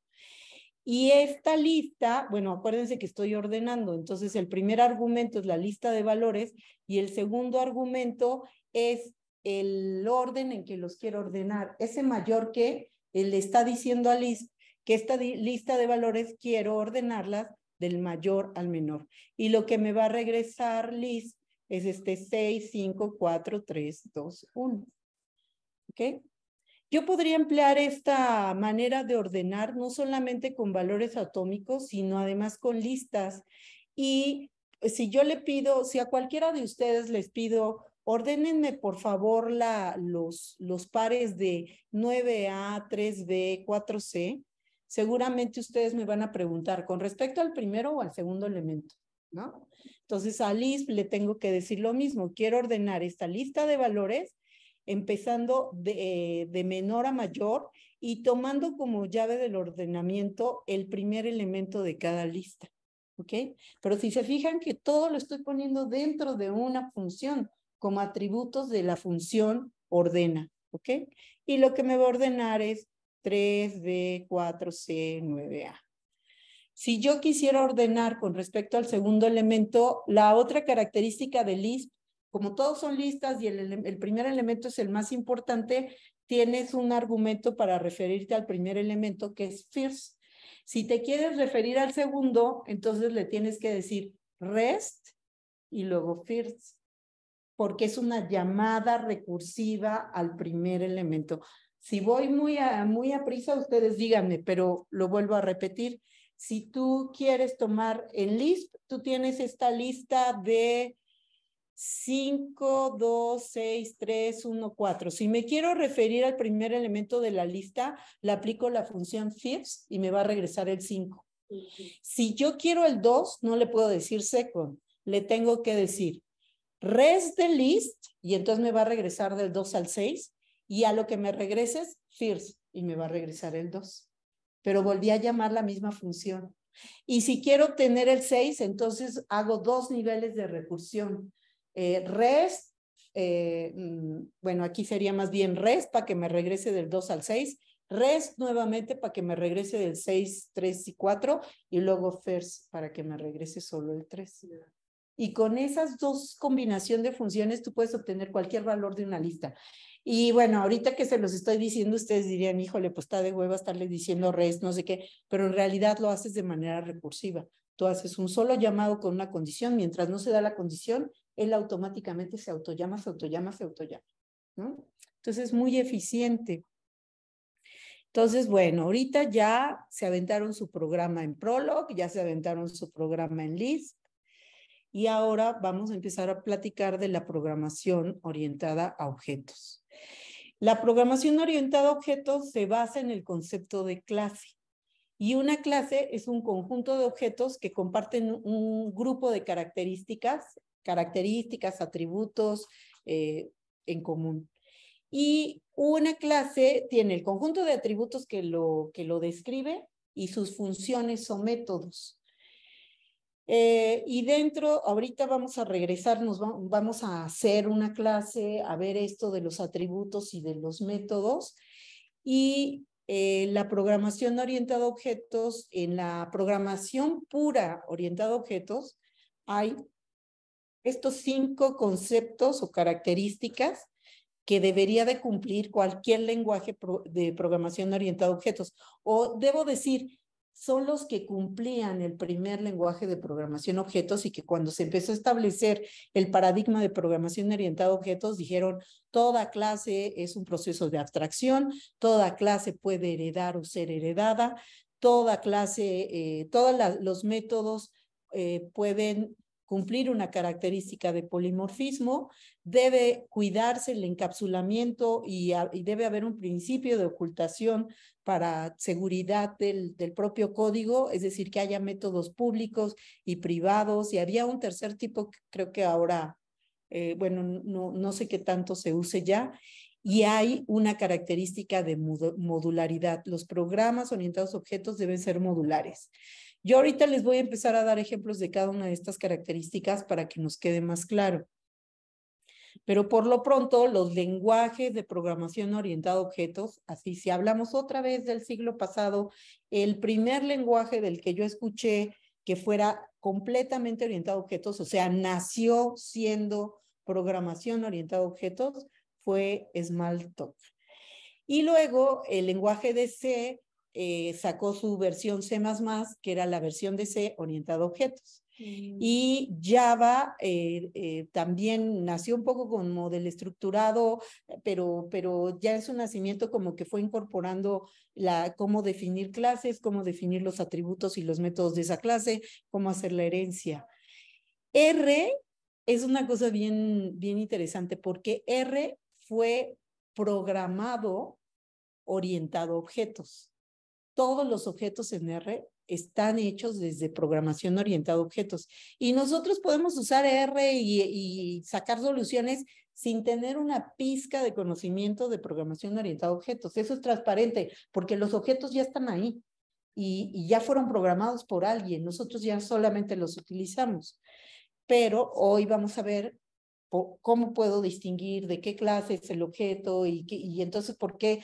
Y esta lista, bueno, acuérdense que estoy ordenando, entonces el primer argumento es la lista de valores y el segundo argumento es el orden en que los quiero ordenar. Ese mayor que le está diciendo a list que esta lista de valores quiero ordenarlas del mayor al menor. Y lo que me va a regresar list es este 6, 5, 4, 3, 2, 1. ¿Ok? Yo podría emplear esta manera de ordenar no solamente con valores atómicos, sino además con listas. Y si yo le pido, si a cualquiera de ustedes les pido, ordénenme por favor la, los, los pares de 9A, 3B, 4C, seguramente ustedes me van a preguntar con respecto al primero o al segundo elemento, ¿no? Entonces a Lisp le tengo que decir lo mismo, quiero ordenar esta lista de valores empezando eh, de, menor a mayor y tomando como llave del ordenamiento el primer elemento de cada lista. ¿Ok? Pero si se fijan que todo lo estoy poniendo dentro de una función, como atributos de la función ordena. ¿Ok? Y lo que me va a ordenar es 3 d 4C, 9A. Si yo quisiera ordenar con respecto al segundo elemento, la otra característica de list, como todos son listas y el, primer elemento es el más importante, tienes un argumento para referirte al primer elemento que es first. Si te quieres referir al segundo, entonces le tienes que decir rest y luego first, porque es una llamada recursiva al primer elemento. Si voy muy muy a prisa, ustedes díganme, pero lo vuelvo a repetir. Si tú quieres tomar el list, tú tienes esta lista de 5, 2, 6, 3, 1, 4. Si me quiero referir al primer elemento de la lista, le aplico la función first y me va a regresar el 5. Si yo quiero el 2, no le puedo decir second, le tengo que decir res de list y entonces me va a regresar del 2 al 6 y a lo que me regreses, first y me va a regresar el 2 pero volví a llamar la misma función. Y si quiero obtener el 6, entonces hago dos niveles de recursión. Eh, rest, eh, mm, bueno, aquí sería más bien res para que me regrese del 2 al 6, rest nuevamente para que me regrese del 6, 3 y 4, y luego first para que me regrese solo el 3. Y con esas dos combinación de funciones tú puedes obtener cualquier valor de una lista. Y bueno, ahorita que se los estoy diciendo, ustedes dirían, híjole, pues está de hueva estarle diciendo res, no sé qué, pero en realidad lo haces de manera recursiva. Tú haces un solo llamado con una condición, mientras no se da la condición, él automáticamente se autollama, se autollama, se autollama. ¿no? Entonces es muy eficiente. Entonces, bueno, ahorita ya se aventaron su programa en Prolog, ya se aventaron su programa en list y ahora vamos a empezar a platicar de la programación orientada a objetos. La programación orientada a objetos se basa en el concepto de clase. Y una clase es un conjunto de objetos que comparten un grupo de características, características, atributos eh, en común. Y una clase tiene el conjunto de atributos que lo, que lo describe y sus funciones o métodos. Eh, y dentro, ahorita vamos a regresar, vamos a hacer una clase, a ver esto de los atributos y de los métodos. Y eh, la programación orientada a objetos, en la programación pura orientada a objetos, hay estos cinco conceptos o características que debería de cumplir cualquier lenguaje de programación orientada a objetos. O debo decir, son los que cumplían el primer lenguaje de programación objetos y que cuando se empezó a establecer el paradigma de programación orientada a objetos, dijeron, toda clase es un proceso de abstracción, toda clase puede heredar o ser heredada, toda clase, eh, todos los métodos eh, pueden cumplir una característica de polimorfismo, debe cuidarse el encapsulamiento y, debe haber un principio de ocultación para seguridad del, propio código, es decir, que haya métodos públicos y privados. Y había un tercer tipo que creo que ahora, eh, bueno, no, no sé qué tanto se use ya. Y hay una característica de modularidad. Los programas orientados a objetos deben ser modulares. Yo ahorita les voy a empezar a dar ejemplos de cada una de estas características para que nos quede más claro. Pero por lo pronto, los lenguajes de programación orientada a objetos, así si hablamos otra vez del siglo pasado, el primer lenguaje del que yo escuché que fuera completamente orientado a objetos, o sea, nació siendo programación orientada a objetos, fue Smalltalk. Y luego el lenguaje de C eh, sacó su versión C, que era la versión de C orientado a objetos. Mm. Y Java eh, eh, también nació un poco con modelo estructurado, pero, pero ya en su nacimiento como que fue incorporando la, cómo definir clases, cómo definir los atributos y los métodos de esa clase, cómo hacer la herencia. R es una cosa bien, bien interesante porque R fue programado orientado a objetos todos los objetos en R están hechos desde programación orientada a objetos. Y nosotros podemos usar R y, sacar soluciones sin tener una pizca de conocimiento de programación orientada a objetos. Eso es transparente, porque los objetos ya están ahí y, ya fueron programados por alguien. Nosotros ya solamente los utilizamos. Pero hoy vamos a ver cómo puedo distinguir de qué clase es el objeto y entonces por qué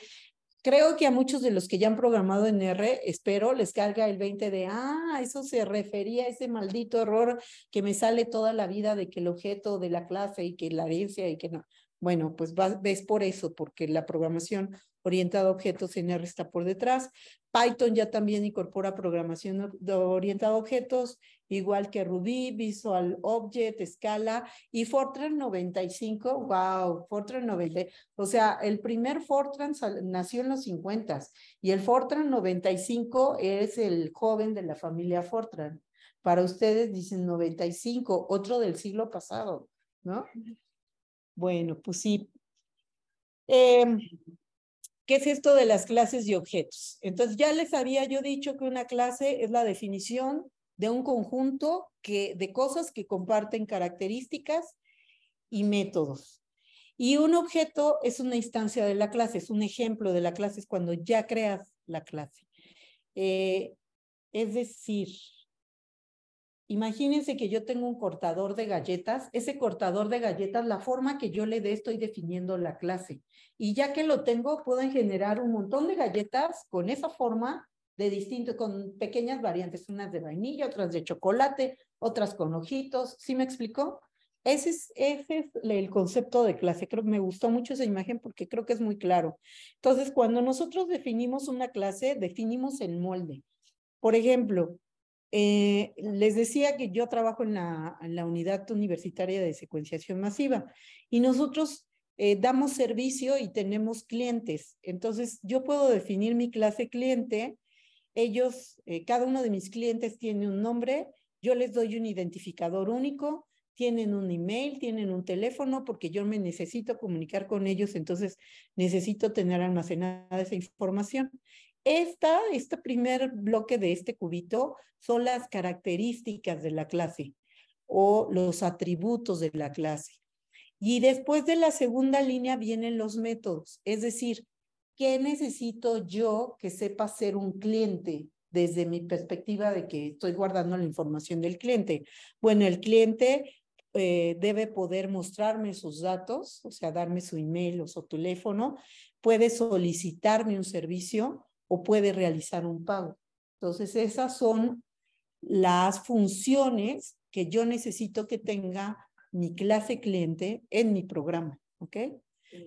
creo que a muchos de los que ya han programado en R, espero, les carga el 20 de, ah, eso se refería a ese maldito error que me sale toda la vida de que el objeto de la clase y que la herencia y que no. Bueno, pues ves por eso, porque la programación orientado a objetos en R está por detrás. Python ya también incorpora programación orientada a objetos, igual que Ruby, Visual Object, Scala y Fortran 95. ¡Wow! Fortran 95. O sea, el primer Fortran nació en los 50 y el Fortran 95 es el joven de la familia Fortran. Para ustedes dicen 95, otro del siglo pasado, ¿no? Bueno, pues sí. Eh, qué es esto de las clases y objetos. Entonces, ya les había yo dicho que una clase es la definición de un conjunto de cosas que comparten características y métodos. Y un objeto es una instancia de la clase, es un ejemplo de la clase, es cuando ya creas la clase. Eh, es decir, Imagínense que yo tengo un cortador de galletas. Ese cortador de galletas, la forma que yo le dé, estoy definiendo la clase. Y ya que lo tengo, puedo generar un montón de galletas con esa forma de distinto, con pequeñas variantes, unas de vainilla, otras de chocolate, otras con ojitos. ¿Sí me explicó? Ese es, ese es el concepto de clase. Creo que me gustó mucho esa imagen porque creo que es muy claro. Entonces, cuando nosotros definimos una clase, definimos el molde. Por ejemplo, eh, les decía que yo trabajo en la, la, unidad universitaria de secuenciación masiva y nosotros eh, damos servicio y tenemos clientes. Entonces, yo puedo definir mi clase cliente. Ellos, eh, cada uno de mis clientes tiene un nombre, yo les doy un identificador único, tienen un email, tienen un teléfono, porque yo me necesito comunicar con ellos, entonces necesito tener almacenada esa información. Esta, este primer bloque de este cubito son las características de la clase o los atributos de la clase. Y después de la segunda línea vienen los métodos, es decir, ¿qué necesito yo que sepa ser un cliente desde mi perspectiva de que estoy guardando la información del cliente? Bueno, el cliente eh, debe poder mostrarme sus datos, o sea, darme su email o su teléfono, puede solicitarme un servicio, o puede realizar un pago. Entonces, esas son las funciones que yo necesito que tenga mi clase cliente en mi programa. ¿Ok?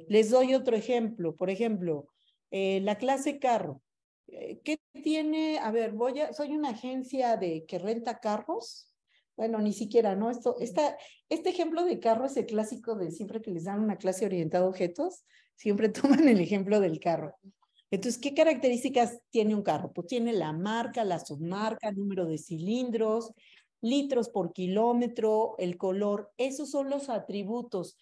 Les doy otro ejemplo. Por ejemplo, eh, la clase carro. Eh, ¿Qué tiene? A ver, voy soy una agencia de que renta carros. Bueno, ni siquiera, ¿no? Esto, esta, este ejemplo de carro es el clásico de siempre que les dan una clase orientada a objetos, siempre toman el ejemplo del carro. Entonces, ¿qué características tiene un carro? Pues tiene la marca, la submarca, número de cilindros, litros por kilómetro, el color. Esos son los atributos.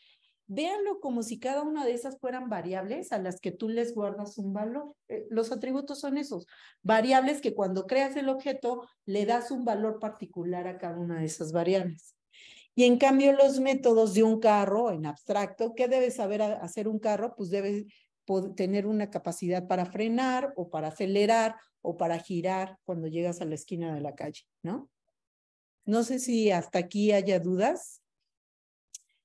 Véanlo como si cada una de esas fueran variables a las que tú les guardas un valor. Eh, los atributos son esos, variables que cuando creas el objeto le das un valor particular a cada una de esas variables. Y en cambio los métodos de un carro en abstracto, ¿qué debe saber hacer un carro? Pues debe tener una capacidad para frenar o para acelerar o para girar cuando llegas a la esquina de la calle, ¿no? No sé si hasta aquí haya dudas.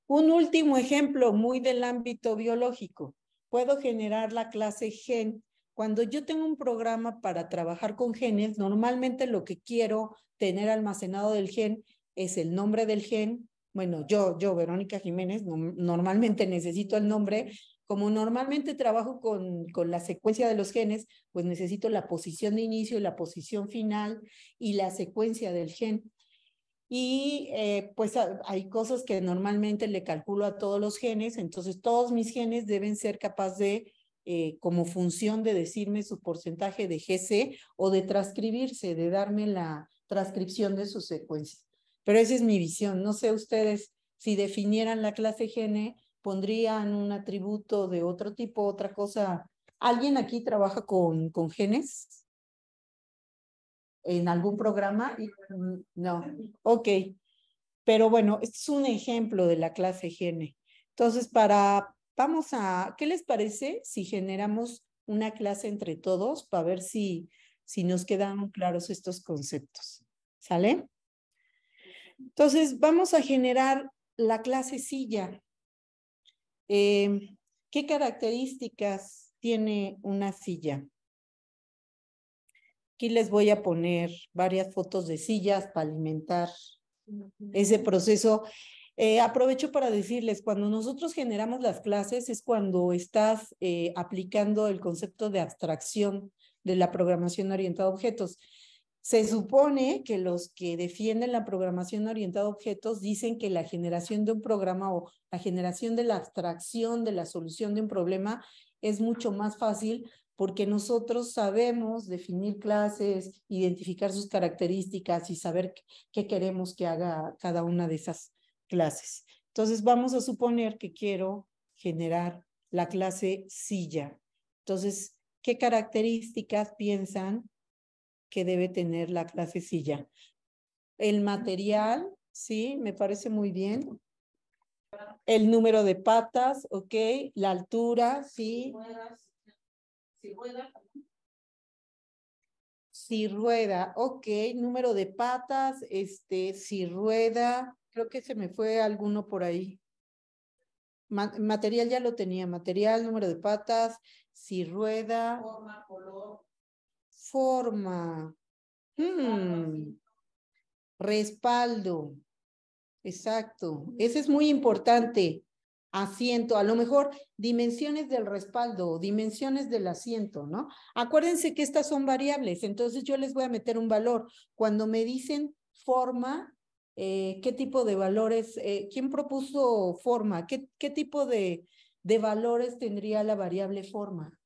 Un último ejemplo muy del ámbito biológico. Puedo generar la clase gen. Cuando yo tengo un programa para trabajar con genes, normalmente lo que quiero tener almacenado del gen es el nombre del gen. Bueno, yo, yo, Verónica Jiménez, normalmente necesito el nombre, como normalmente trabajo con, la secuencia de los genes, pues necesito la posición de inicio la posición final y la secuencia del gen. Y eh, pues hay cosas que normalmente le calculo a todos los genes, entonces todos mis genes deben ser capaces de, eh, como función de decirme su porcentaje de GC o de transcribirse, de darme la transcripción de su secuencia. Pero esa es mi visión. No sé ustedes si definieran la clase gene, pondrían un atributo de otro tipo, otra cosa. ¿Alguien aquí trabaja con, con genes? ¿En algún programa? Mm, no. Ok. Pero bueno, este es un ejemplo de la clase gene. Entonces, para, vamos a, ¿qué les parece si generamos una clase entre todos para ver si, si nos quedan claros estos conceptos? ¿Sale? Entonces, vamos a generar la clase silla. Em, ¿Qué características tiene una silla? Aquí les voy a poner varias fotos de sillas para alimentar ese proceso. Eh, aprovecho para decirles, cuando nosotros generamos las clases es cuando estás eh, aplicando el concepto de abstracción de la programación orientada a objetos. Se supone que los que defienden la programación orientada a objetos dicen que la generación de un programa o la generación de la abstracción de la solución de un problema es mucho más fácil porque nosotros sabemos definir clases, identificar sus características y saber qué queremos que haga cada una de esas clases. Entonces vamos a suponer que quiero generar la clase silla. Entonces, ¿qué características piensan que debe tener la clasecilla. El material, sí, me parece muy bien. El número de patas, ok. La altura, sí. Si rueda, si rueda, ok. Número de patas, este, si rueda. Creo que se me fue alguno por ahí. Material ya lo tenía, material, número de patas, si rueda. Forma, color forma. Hmm. Respaldo. Exacto. Ese es muy importante. Asiento, a lo mejor dimensiones del respaldo, dimensiones del asiento, ¿no? Acuérdense que estas son variables, entonces yo les voy a meter un valor. Cuando me dicen forma, eh, qué tipo de valores, eh, quién propuso forma, qué, tipo de, valores tendría la variable forma.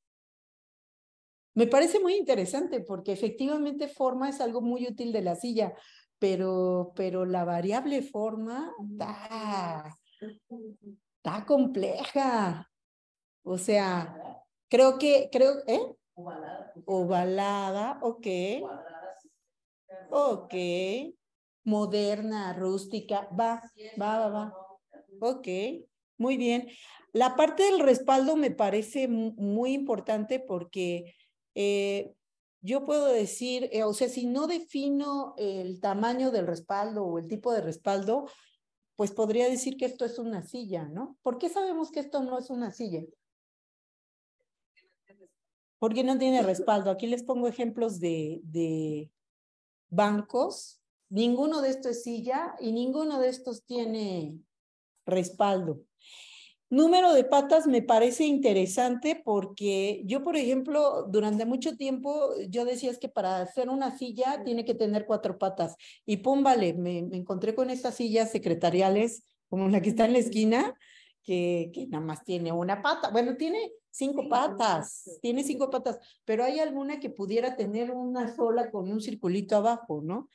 Me parece muy interesante porque efectivamente forma es algo muy útil de la silla, pero, pero la variable forma está, compleja. O sea, creo que, creo, ¿eh? Ovalada. Ovalada, ok. Ok. Moderna, rústica, va, va, va, va. Ok, muy bien. La parte del respaldo me parece muy importante porque eh, yo puedo decir, eh, o sea, si no defino el tamaño del respaldo o el tipo de respaldo, pues podría decir que esto es una silla, ¿no? ¿Por qué sabemos que esto no es una silla? Porque no tiene respaldo. Aquí les pongo ejemplos de, de bancos. Ninguno de estos es silla y ninguno de estos tiene respaldo. Número de patas me parece interesante porque yo, por ejemplo, durante mucho tiempo yo decía es que para hacer una silla tiene que tener cuatro patas. Y pum, vale, me, encontré con estas sillas secretariales, como la que está en la esquina, que, que nada más tiene una pata. Bueno, tiene cinco patas, tiene cinco patas, pero hay alguna que pudiera tener una sola con un circulito abajo, ¿no?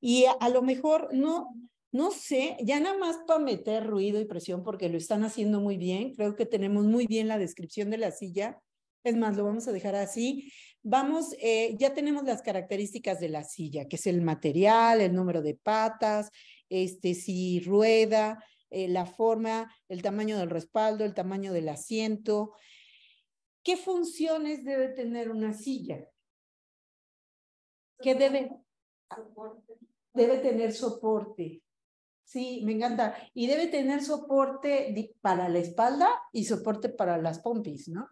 Y a lo mejor no, no sé, ya nada más para meter ruido y presión porque lo están haciendo muy bien, creo que tenemos muy bien la descripción de la silla, es más, lo vamos a dejar así. Vamos, eh, ya tenemos las características de la silla, que es el material, el número de patas, este, si rueda, eh, la forma, el tamaño del respaldo, el tamaño del asiento. ¿Qué funciones debe tener una silla? ¿Qué debe? Debe tener soporte. Sí, me encanta. Y debe tener soporte para la espalda y soporte para las pompis, ¿no?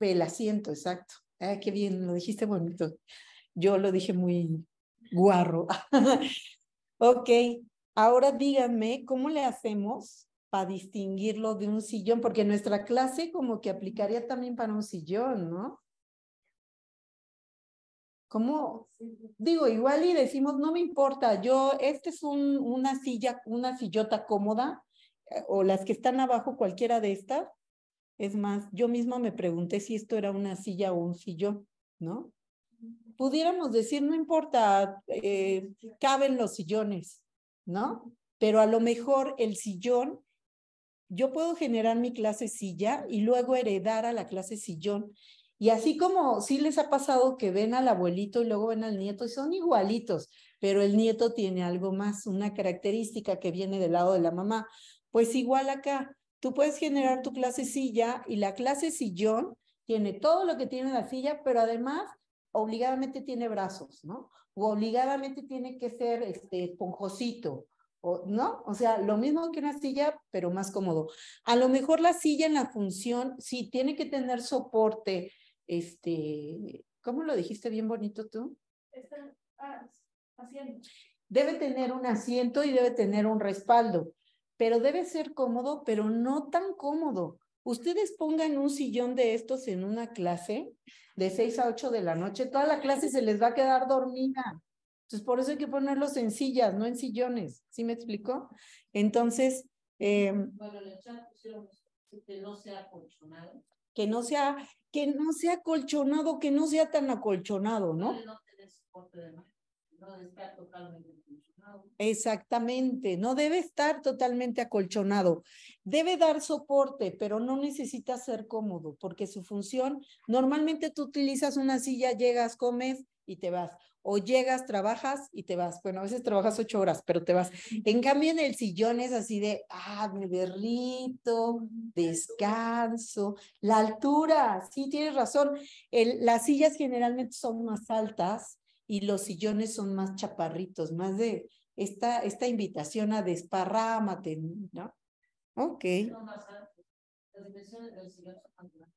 El asiento, exacto. Ah, qué bien, lo dijiste bonito. Yo lo dije muy guarro. ok, ahora díganme, ¿cómo le hacemos para distinguirlo de un sillón? Porque nuestra clase como que aplicaría también para un sillón, ¿no? como Digo, igual y decimos, no me importa, yo, esta es una silla, una sillota cómoda, eh, o las que están abajo, cualquiera de estas. Es más, yo misma me pregunté si esto era una silla o un sillón, ¿no? Pudiéramos decir, no importa, eh, caben los sillones, ¿no? Pero a lo mejor el sillón, yo puedo generar mi clase silla y luego heredar a la clase sillón y así como si les ha pasado que ven al abuelito y luego ven al nieto y son igualitos, pero el nieto tiene algo más, una característica que viene del lado de la mamá. Pues igual acá, tú puedes generar tu clase silla y la clase sillón tiene todo lo que tiene la silla, pero además obligadamente tiene brazos, ¿no? O obligadamente tiene que ser este esponjosito, o, ¿no? O sea, lo mismo que una silla, pero más cómodo. A lo mejor la silla en la función sí tiene que tener soporte este, ¿cómo lo dijiste bien bonito tú? Ah, debe tener un asiento y debe tener un respaldo, pero debe ser cómodo, pero no tan cómodo. Ustedes pongan un sillón de estos en una clase de 6 a 8 de la noche, toda la clase se les va a quedar dormida. Entonces, por eso hay que ponerlos en sillas, no en sillones. ¿Sí me explicó? Entonces. Em, bueno, en chat pusieron que no sea acolchonado que no sea, que no sea acolchonado, que no sea tan acolchonado, ¿no? No totalmente acolchonado. Exactamente, no debe estar totalmente acolchonado debe dar soporte, pero no necesita ser cómodo, porque su función, normalmente tú utilizas una silla, llegas, comes y te vas. O llegas, trabajas y te vas. Bueno, a veces trabajas ocho horas, pero te vas. En cambio, en el sillón es así de, ah, mi berrito, descanso, la altura, sí, tienes razón. las sillas generalmente son más altas y los sillones son más chaparritos, más de esta, esta invitación a desparrámate, ¿no? Ok.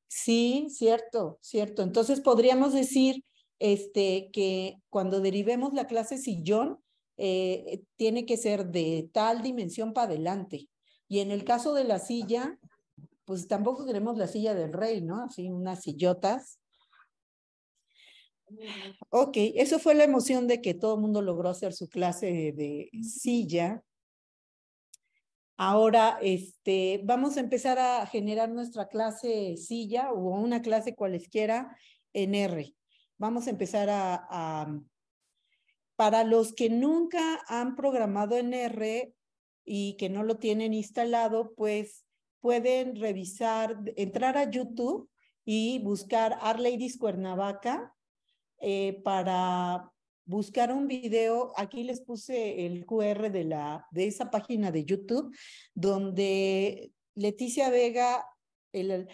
Sí, cierto, cierto. Entonces podríamos decir este, que cuando derivemos la clase sillón, eh, tiene que ser de tal dimensión para adelante. Y en el caso de la silla, pues tampoco queremos la silla del rey, ¿no? Así unas sillotas. Ok, eso fue la emoción de que todo el mundo logró hacer su clase de silla. Ahora, este, vamos a empezar a generar nuestra clase silla o una clase cualesquiera en R. Vamos a empezar a, para los que nunca han programado en R y que no lo tienen instalado, pues pueden revisar, entrar a YouTube y buscar Art Ladies Cuernavaca eh, para buscar un video, aquí les puse el QR de, la, de esa página de YouTube, donde Leticia Vega el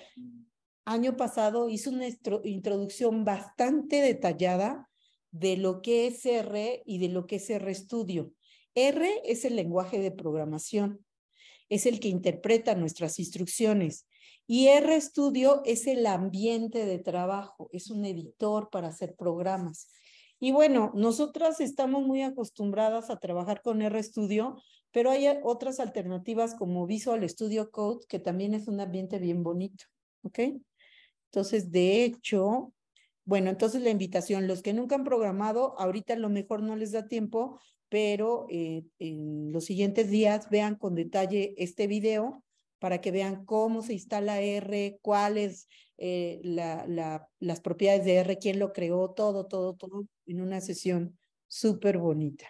año pasado hizo una introducción bastante detallada de lo que es R y de lo que es R Studio. R es el lenguaje de programación, es el que interpreta nuestras instrucciones. Y RStudio es el ambiente de trabajo, es un editor para hacer programas. Y bueno, nosotras estamos muy acostumbradas a trabajar con RStudio, pero hay eh, otras alternativas como Visual Studio Code, que también es un ambiente bien bonito, ¿ok? Entonces, de hecho, bueno, entonces la invitación, los que nunca han programado, ahorita a lo mejor no les da tiempo, pero eh, en los siguientes días vean con detalle este video para que vean cómo se instala R, cuáles eh, las propiedades de R, quién lo creó, todo, todo, todo en una sesión súper bonita.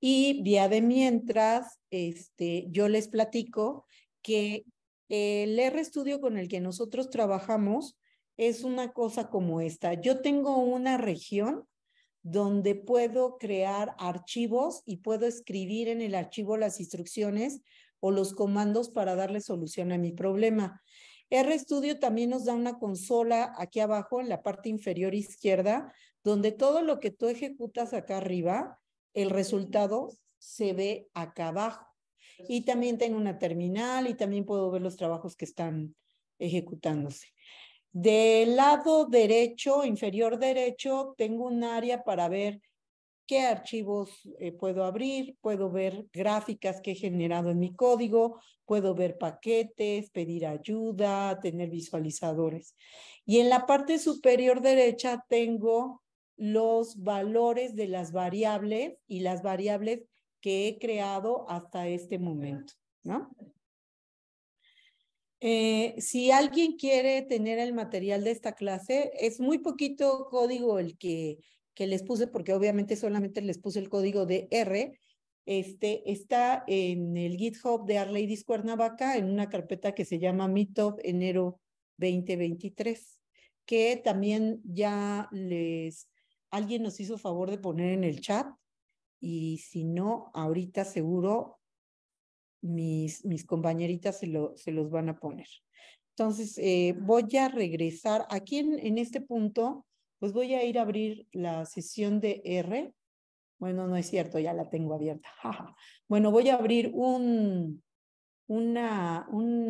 Y vía de mientras, este, yo les platico que el RStudio con el que nosotros trabajamos es una cosa como esta. Yo tengo una región donde puedo crear archivos y puedo escribir en el archivo las instrucciones o los comandos para darle solución a mi problema. RStudio también nos da una consola aquí abajo en la parte inferior izquierda, donde todo lo que tú ejecutas acá arriba, el resultado se ve acá abajo. Y también tengo una terminal y también puedo ver los trabajos que están ejecutándose. Del lado derecho, inferior derecho, tengo un área para ver qué archivos eh, puedo abrir, puedo ver gráficas que he generado en mi código, puedo ver paquetes, pedir ayuda, tener visualizadores. Y en la parte superior derecha tengo los valores de las variables y las variables que he creado hasta este momento, ¿no? Eh, si alguien quiere tener el material de esta clase, es muy poquito código el que que les puse, porque obviamente solamente les puse el código de R, este, está en el GitHub de Our Ladies Cuernavaca, en una carpeta que se llama Meetup enero 2023, que también ya les, alguien nos hizo favor de poner en el chat, y si no, ahorita seguro mis, mis compañeritas se, lo, se los van a poner. Entonces, eh, voy a regresar aquí en este punto pues voy a ir a abrir la sesión de R. Bueno, no es cierto, ya la tengo abierta. bueno, voy a abrir un, un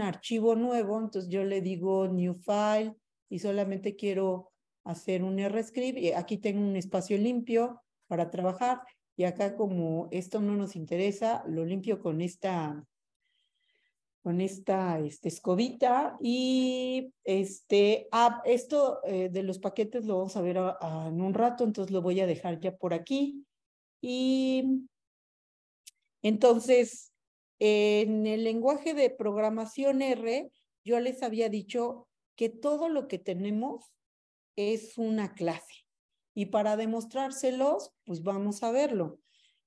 archivo nuevo, entonces yo le digo New File y solamente quiero hacer un R Y Aquí tengo un espacio limpio para trabajar y acá como esto no nos interesa, lo limpio con esta con esta este, escobita y este, ah, esto eh, de los paquetes lo vamos a ver en un rato, entonces lo voy a dejar ya por aquí. Y entonces, en el lenguaje de programación R, yo les había dicho que todo lo que tenemos es una clase. Y para demostrárselos, pues vamos a verlo.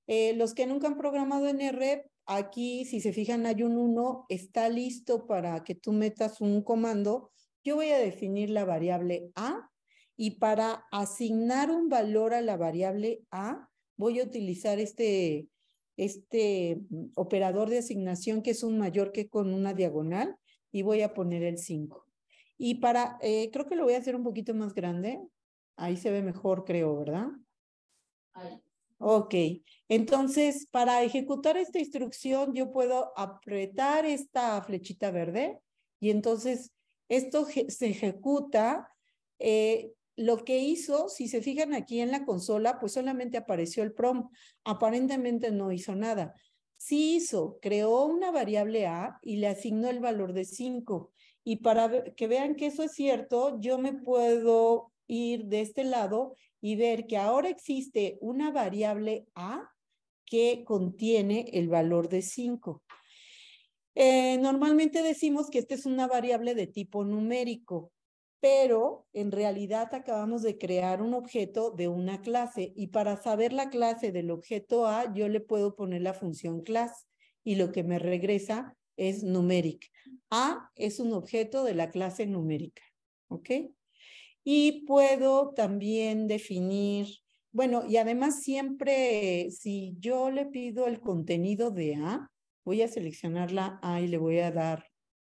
Eh, los que nunca han programado en R, Aquí, si se fijan, hay un 1, está listo para que tú metas un comando. Yo voy a definir la variable A y para asignar un valor a la variable A, voy a utilizar este, este mm, operador de asignación que es un mayor que con una diagonal y voy a poner el 5. Y para, eh, creo que lo voy a hacer un poquito más grande. Ahí se ve mejor, creo, ¿verdad? Ahí. Ok, entonces para ejecutar esta instrucción yo puedo apretar esta flechita verde y entonces esto se ejecuta. Eh, lo que hizo, si se fijan aquí en la consola, pues solamente apareció el prom. Aparentemente no hizo nada. Sí hizo, creó una variable A y le asignó el valor de 5. Y para que vean que eso es cierto, yo me puedo ir de este lado y ver que ahora existe una variable A que contiene el valor de 5. Eh, normalmente decimos que esta es una variable de tipo numérico, pero en realidad acabamos de crear un objeto de una clase y para saber la clase del objeto A, yo le puedo poner la función class y lo que me regresa es numeric. A es un objeto de la clase numérica, ¿ok? y puedo también definir, bueno, y además siempre, eh, si yo le pido el contenido de A, voy a seleccionar la A y le voy a dar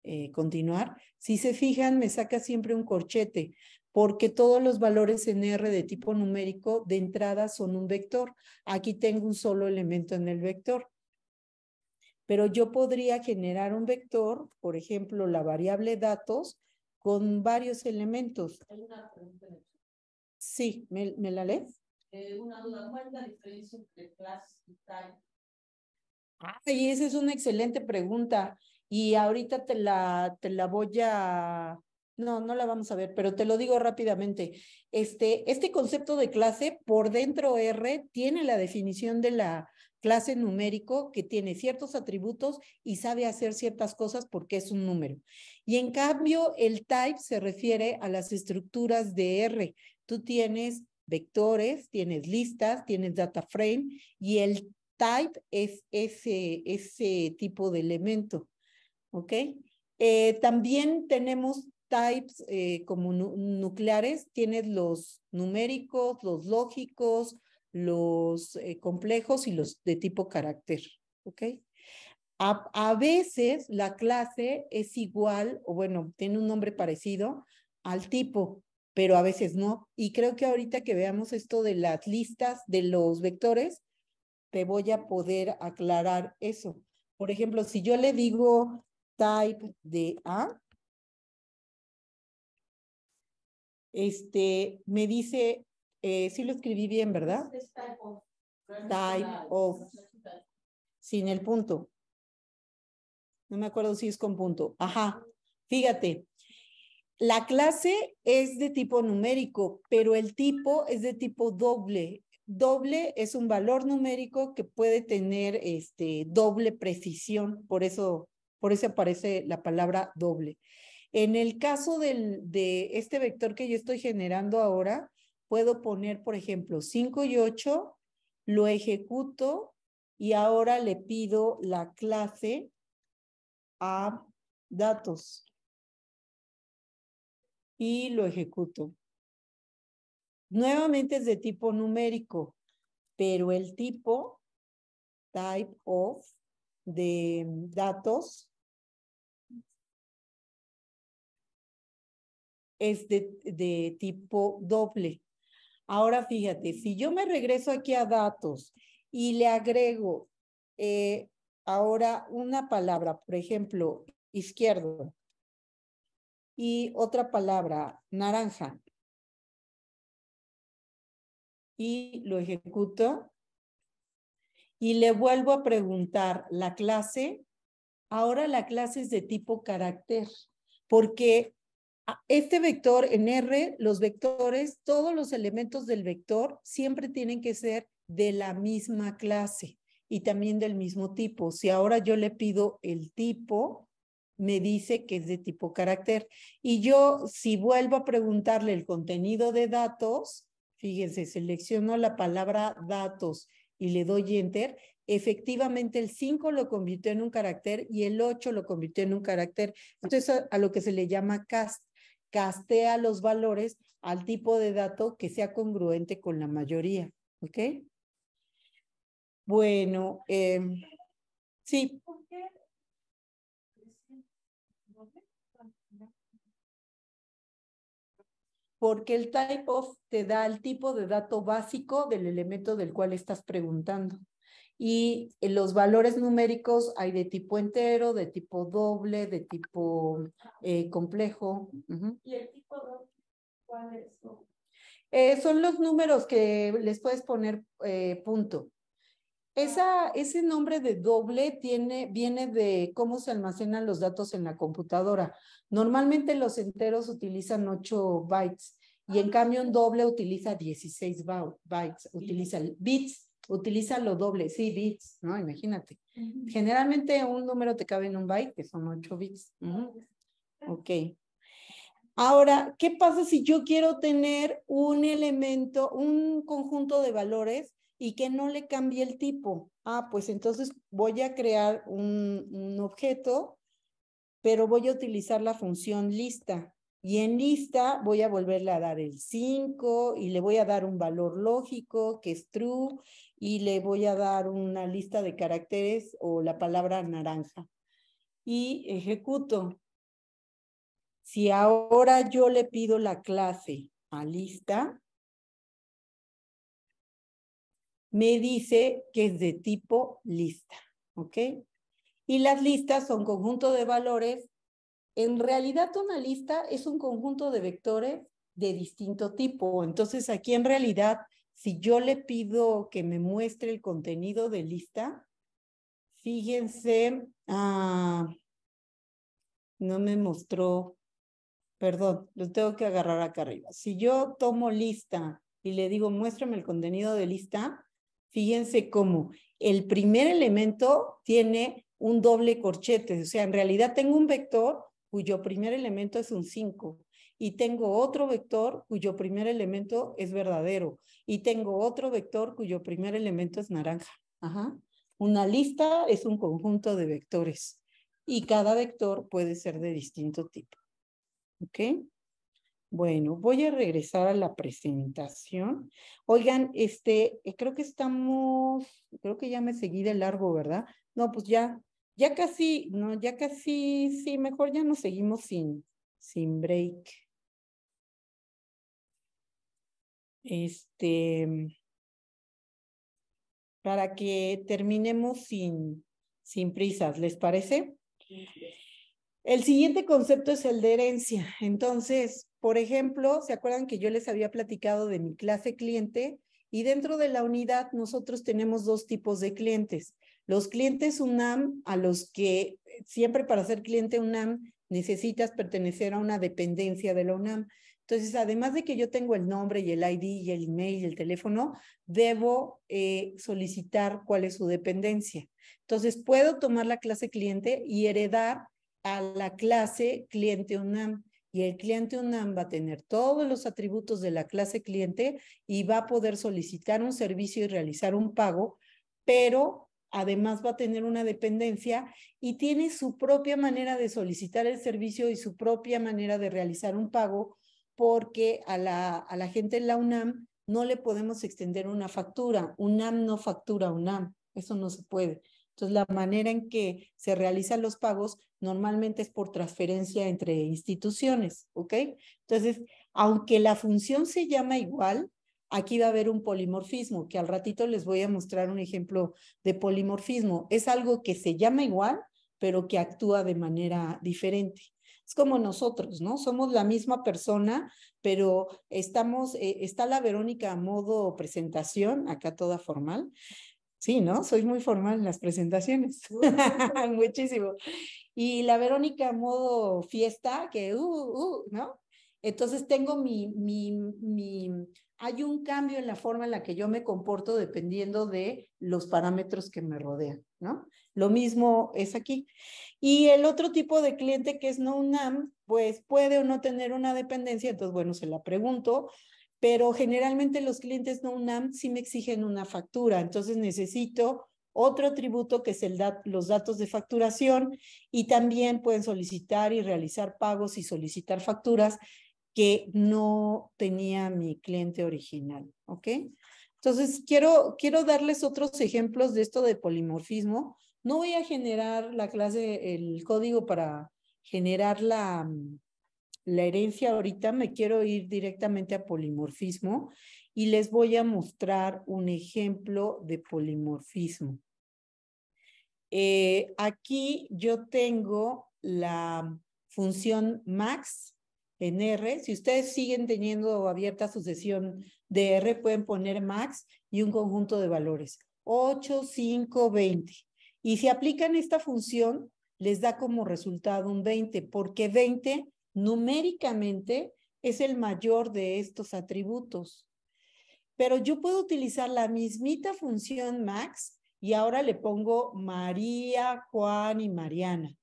eh, continuar. Si se fijan, me saca siempre un corchete, porque todos los valores en R de tipo numérico de entrada son un vector. Aquí tengo un solo elemento en el vector. Pero yo podría generar un vector, por ejemplo, la variable datos, con varios elementos. Sí, ¿me, la lees? Eh, una duda, ¿cuál es la diferencia entre clase y Sí, esa es una excelente pregunta y ahorita te la, te la voy a... No, no la vamos a ver, pero te lo digo rápidamente. Este, este concepto de clase por dentro R tiene la definición de la, clase numérico que tiene ciertos atributos y sabe hacer ciertas cosas porque es un número. Y en cambio, el type se refiere a las estructuras de R. Tú tienes vectores, tienes listas, tienes data frame y el type es ese, tipo de elemento. ¿Ok? Eh, también tenemos types eh, como nucleares, tienes los numéricos, los lógicos, los eh, complejos y los de tipo carácter, ¿ok? A, a, veces la clase es igual, o bueno, tiene un nombre parecido al tipo, pero a veces no. Y creo que ahorita que veamos esto de las listas de los vectores, te voy a poder aclarar eso. Por ejemplo, si yo le digo type de A, este, me dice eh, sí lo escribí bien, ¿verdad? type of. Sin el punto. No me acuerdo si es con punto. Ajá. Fíjate, la clase es de tipo numérico, pero el tipo es de tipo doble. Doble es un valor numérico que puede tener este, doble precisión, por eso, por eso aparece la palabra doble. En el caso del, de este vector que yo estoy generando ahora, puedo poner, por ejemplo, 5 y 8, lo ejecuto y ahora le pido la clase a datos y lo ejecuto. Nuevamente es de tipo numérico, pero el tipo, type of, de mm, datos es de, tipo doble. Ahora fíjate, si yo me regreso aquí a datos y le agrego eh, ahora una palabra, por ejemplo, izquierdo, y otra palabra, naranja, y lo ejecuto, y le vuelvo a preguntar la clase, ahora la clase es de tipo carácter, porque Ah, este vector en R, los vectores, todos los elementos del vector siempre tienen que ser de la misma clase y también del mismo tipo. Si ahora yo le pido el tipo, me dice que es de tipo carácter. Y yo, si vuelvo a preguntarle el contenido de datos, fíjense, selecciono la palabra datos y le doy enter, efectivamente el 5 lo convirtió en un carácter y el 8 lo convirtió en un carácter. Entonces, a, lo que se le llama cast castea los valores al tipo de dato que sea congruente con la mayoría. ¿Ok? Bueno, em, sí. Porque el type of te da el tipo de dato básico del elemento del cual estás preguntando y eh, los valores numéricos hay de tipo entero, de tipo doble, de tipo eh, complejo. ¿Y el tipo doble cuál es? Eh, son los números que les puedes poner punto. Esa, ese nombre de doble tiene, viene de cómo se almacenan los datos en la computadora. Normalmente los enteros utilizan 8 bytes y en ah. cambio un doble utiliza 16 bytes, utiliza bits Utiliza lo doble, sí, bits, ¿no? Imagínate. Generalmente un número te cabe en un byte, que son 8 bits. Ok. Ahora, ¿qué pasa si yo quiero tener un elemento, un conjunto de valores y que no le cambie el tipo? Ah, pues entonces voy a crear un objeto, pero voy a utilizar la función lista. Y en lista voy a volverle a dar el 5 y le voy a dar un valor lógico que es true y le voy a dar una lista de caracteres o la palabra naranja. Y ejecuto. Si ahora yo le pido la clase a lista, me dice que es de tipo lista, ¿ok? Y las listas son conjunto de valores en realidad, una lista es un conjunto de vectores de distinto tipo. Entonces, aquí en realidad, si yo le pido que me muestre el contenido de lista, fíjense, ah, no me mostró, perdón, lo tengo que agarrar acá arriba. Si yo tomo lista y le digo, muéstrame el contenido de lista, fíjense cómo el primer elemento tiene un doble corchete, o sea, en realidad tengo un vector cuyo primer elemento es un 5, y tengo otro vector cuyo primer elemento es verdadero, y tengo otro vector cuyo primer elemento es naranja. Ajá. Una lista es un conjunto de vectores, y cada vector puede ser de distinto tipo. ¿Ok? Bueno, voy a regresar a la presentación. Oigan, este, eh, creo que estamos, creo que ya me seguí de largo, ¿verdad? No, pues ya, ya casi, no, ya casi, sí, mejor ya nos seguimos sin, sin break. Este, para que terminemos sin, sin prisas, ¿les parece? El siguiente concepto es el de herencia. Entonces, por ejemplo, ¿se acuerdan que yo les había platicado de mi clase cliente? Y dentro de la unidad nosotros tenemos dos tipos de clientes. Los clientes UNAM, a los que eh, siempre para ser cliente UNAM necesitas pertenecer a una dependencia de la UNAM. Entonces, además de que yo tengo el nombre y el ID y el email y el teléfono, debo eh, solicitar cuál es su dependencia. Entonces, puedo tomar la clase cliente y heredar a la clase cliente UNAM. Y el cliente UNAM va a tener todos los atributos de la clase cliente y va a poder solicitar un servicio y realizar un pago, pero además va a tener una dependencia y tiene su propia manera de solicitar el servicio y su propia manera de realizar un pago, porque a la, gente en la UNAM no le podemos extender una factura. UNAM no factura UNAM, eso no se puede. Entonces, la manera en que se realizan los pagos normalmente es por transferencia entre instituciones, ¿ok? Entonces, aunque la función se llama igual, aquí va a haber un polimorfismo, que al ratito les voy a mostrar un ejemplo de polimorfismo. Es algo que se llama igual, pero que actúa de manera diferente. Es como nosotros, ¿no? Somos la misma persona, pero estamos, eh, está la Verónica a modo presentación, acá toda formal. Sí, ¿no? Soy muy formal en las presentaciones. Muchísimo. Y la Verónica a modo fiesta, que, uh, uh, ¿no? Entonces tengo mi, mi, mi, hay un cambio en la forma en la que yo me comporto dependiendo de los parámetros que me rodean, ¿no? Lo mismo es aquí. Y el otro tipo de cliente que es no NAM, pues puede o no tener una dependencia, entonces, bueno, se la pregunto, pero generalmente los clientes no NAM sí me exigen una factura, entonces necesito otro atributo que es el los datos de facturación y también pueden solicitar y realizar pagos y solicitar facturas que no tenía mi cliente original, ¿ok? Entonces, quiero, quiero darles otros ejemplos de esto de polimorfismo. No voy a generar la clase, el código para generar la, mm, herencia ahorita, me quiero ir directamente a polimorfismo y les voy a mostrar un ejemplo de polimorfismo. Eh, aquí yo tengo la función max, en R. Si ustedes siguen teniendo abierta su sesión de R, pueden poner max y un conjunto de valores. 8, 5, 20. Y si aplican esta función, les da como resultado un 20, porque 20 numéricamente es el mayor de estos atributos. Pero yo puedo utilizar la mismita función max y ahora le pongo María, Juan y Mariana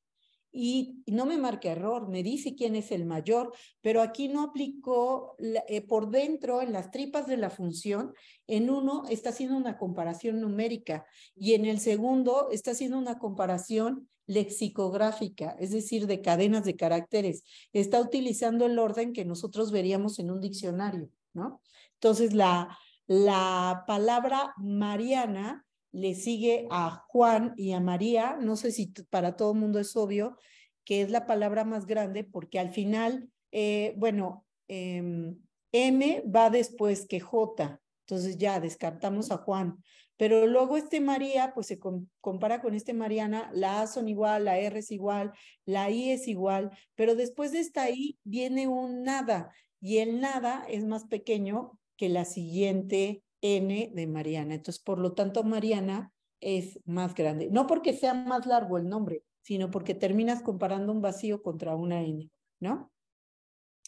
y no me marca error, me dice quién es el mayor, pero aquí no aplicó eh, por dentro, en las tripas de la función, en uno está haciendo una comparación numérica y en el segundo está haciendo una comparación lexicográfica, es decir, de cadenas de caracteres. Está utilizando el orden que nosotros veríamos en un diccionario, ¿no? Entonces, la, la palabra Mariana le sigue a Juan y a María, no sé si para todo el mundo es obvio, que es la palabra más grande porque al final, eh, bueno, em, M va después que J, entonces ya descartamos a Juan, pero luego este María, pues se compara con este Mariana, la A son igual, la R es igual, la I es igual, pero después de esta I viene un nada y el nada es más pequeño que la siguiente N de Mariana. Entonces, por lo tanto, Mariana es más grande. No porque sea más largo el nombre, sino porque terminas comparando un vacío contra una N, ¿no?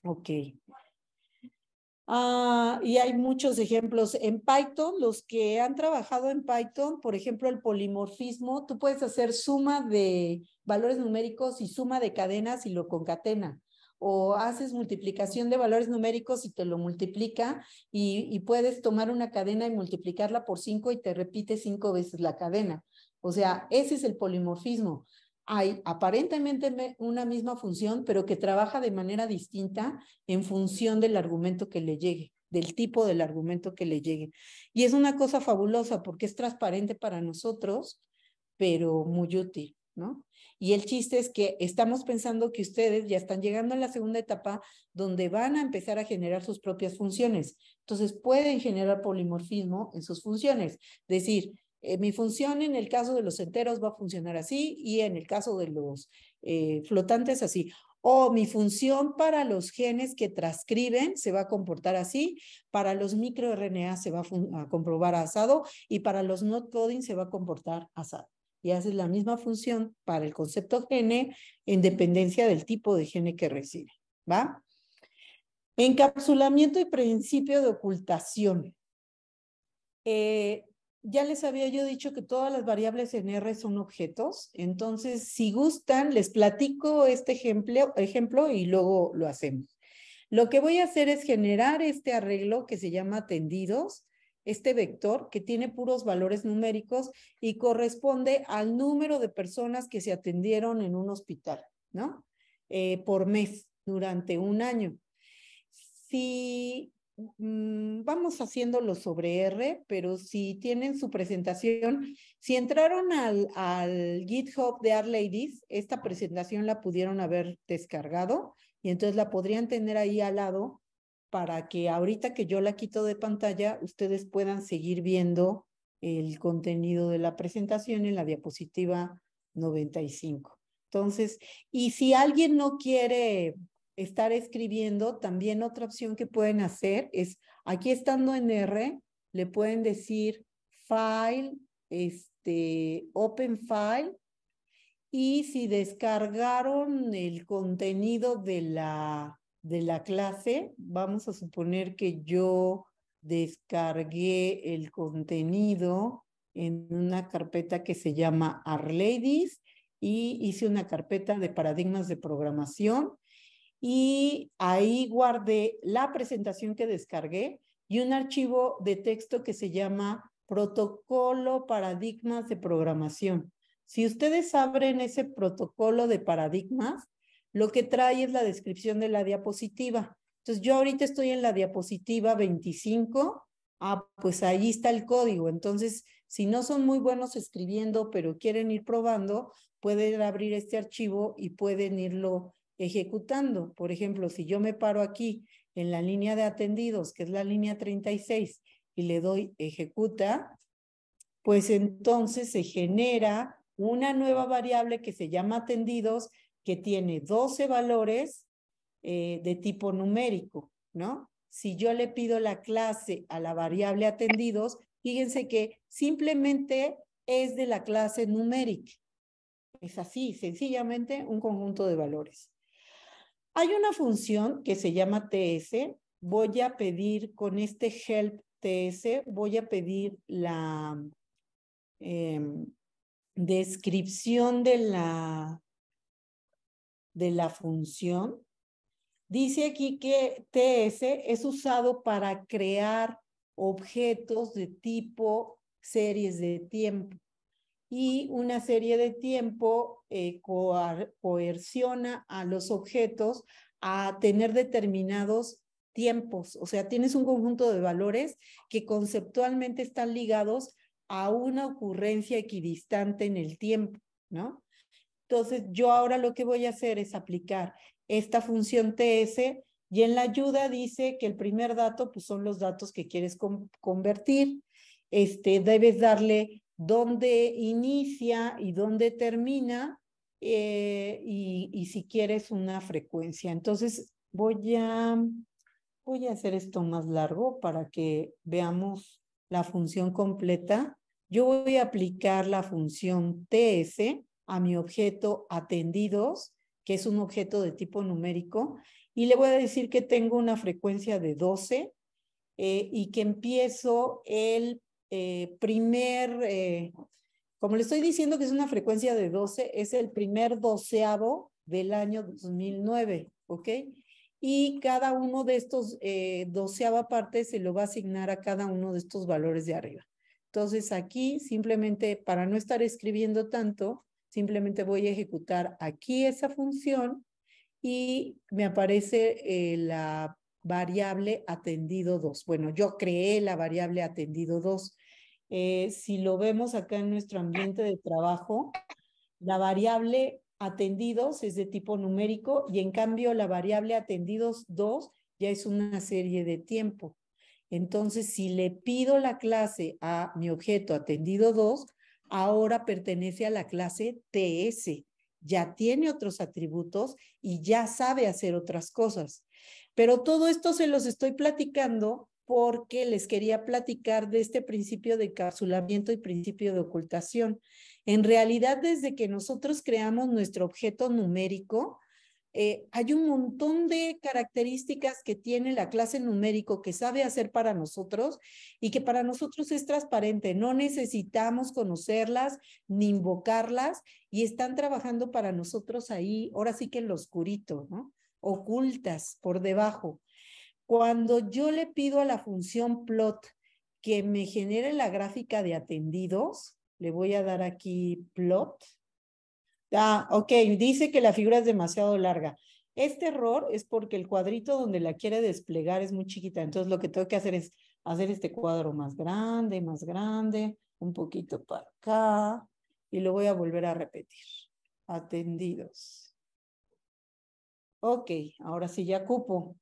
Ok. Ah, y hay muchos ejemplos en Python, los que han trabajado en Python, por ejemplo, el polimorfismo, tú puedes hacer suma de valores numéricos y suma de cadenas y lo concatena o haces multiplicación de valores numéricos y te lo multiplica y, puedes tomar una cadena y multiplicarla por cinco y te repite cinco veces la cadena. O sea, ese es el polimorfismo. Hay aparentemente una misma función, pero que trabaja de manera distinta en función del argumento que le llegue, del tipo del argumento que le llegue. Y es una cosa fabulosa porque es transparente para nosotros, pero muy útil, ¿no? Y el chiste es que estamos pensando que ustedes ya están llegando a la segunda etapa donde van a empezar a generar sus propias funciones. Entonces pueden generar polimorfismo en sus funciones. Es Decir, eh, mi función en el caso de los enteros va a funcionar así y en el caso de los eh, flotantes así. O mi función para los genes que transcriben se va a comportar así, para los microRNA se va a, comprobar asado y para los no coding se va a comportar asado y haces la misma función para el concepto gene en dependencia del tipo de gene que recibe, ¿va? Encapsulamiento y principio de ocultación. Eh, ya les había yo dicho que todas las variables en R son objetos, entonces si gustan les platico este ejemplo, ejemplo y luego lo hacemos. Lo que voy a hacer es generar este arreglo que se llama tendidos este vector que tiene puros valores numéricos y corresponde al número de personas que se atendieron en un hospital, ¿no? Eh, por mes durante un año. Si mm, vamos haciéndolo sobre R, pero si tienen su presentación, si entraron al, al GitHub de Art Ladies, esta presentación la pudieron haber descargado y entonces la podrían tener ahí al lado para que ahorita que yo la quito de pantalla, ustedes puedan seguir viendo el contenido de la presentación en la diapositiva 95. Entonces, y si alguien no quiere estar escribiendo, también otra opción que pueden hacer es, aquí estando en R, le pueden decir file, este, open file, y si descargaron el contenido de la de la clase, vamos a suponer que yo descargué el contenido en una carpeta que se llama arladies y hice una carpeta de paradigmas de programación y ahí guardé la presentación que descargué y un archivo de texto que se llama protocolo paradigmas de programación. Si ustedes abren ese protocolo de paradigmas, lo que trae es la descripción de la diapositiva. Entonces yo ahorita estoy en la diapositiva 25, ah, pues ahí está el código. Entonces, si no son muy buenos escribiendo, pero quieren ir probando, pueden abrir este archivo y pueden irlo ejecutando. Por ejemplo, si yo me paro aquí en la línea de atendidos, que es la línea 36, y le doy ejecuta, pues entonces se genera una nueva variable que se llama atendidos que tiene 12 valores eh, de tipo numérico, ¿no? Si yo le pido la clase a la variable atendidos, fíjense que simplemente es de la clase numérica. Es así, sencillamente un conjunto de valores. Hay una función que se llama TS. Voy a pedir con este help TS, voy a pedir la em, descripción de la de la función. Dice aquí que TS es usado para crear objetos de tipo series de tiempo y una serie de tiempo eh, coerciona a los objetos a tener determinados tiempos. O sea, tienes un conjunto de valores que conceptualmente están ligados a una ocurrencia equidistante en el tiempo, ¿no? Entonces, yo ahora lo que voy a hacer es aplicar esta función TS y en la ayuda dice que el primer dato pues, son los datos que quieres convertir. Este, debes darle dónde inicia y dónde termina eh, y, si quieres una frecuencia. Entonces voy a, voy a hacer esto más largo para que veamos la función completa. Yo voy a aplicar la función TS a mi objeto atendidos, que es un objeto de tipo numérico, y le voy a decir que tengo una frecuencia de 12 eh, y que empiezo el eh, primer, eh, como le estoy diciendo que es una frecuencia de 12, es el primer doceavo del año 2009, ¿ok? Y cada uno de estos doceava parte se lo va a asignar a cada uno de estos valores de arriba. Entonces aquí simplemente para no estar escribiendo tanto, Simplemente voy a ejecutar aquí esa función y me aparece eh, la variable atendido 2. Bueno, yo creé la variable atendido 2. Eh, si lo vemos acá en nuestro ambiente de trabajo, la variable atendidos es de tipo numérico y en cambio la variable atendidos 2 ya es una serie de tiempo. Entonces, si le pido la clase a mi objeto atendido 2, ahora pertenece a la clase TS, ya tiene otros atributos y ya sabe hacer otras cosas. Pero todo esto se los estoy platicando porque les quería platicar de este principio de encapsulamiento y principio de ocultación. En realidad, desde que nosotros creamos nuestro objeto numérico, eh, hay un montón de características que tiene la clase numérico que sabe hacer para nosotros y que para nosotros es transparente. No necesitamos conocerlas ni invocarlas y están trabajando para nosotros ahí, ahora sí que en lo oscurito, Ocultas por debajo. Cuando yo le pido a la función plot que me genere la gráfica de atendidos, le voy a dar aquí plot, Ah, ok, dice que la figura es demasiado larga. Este error es porque el cuadrito donde la quiere desplegar es muy chiquita. Entonces lo que tengo que hacer es hacer este cuadro más grande, más grande, un poquito para acá y lo voy a volver a repetir. Atendidos. Ok, ahora sí ya cupo.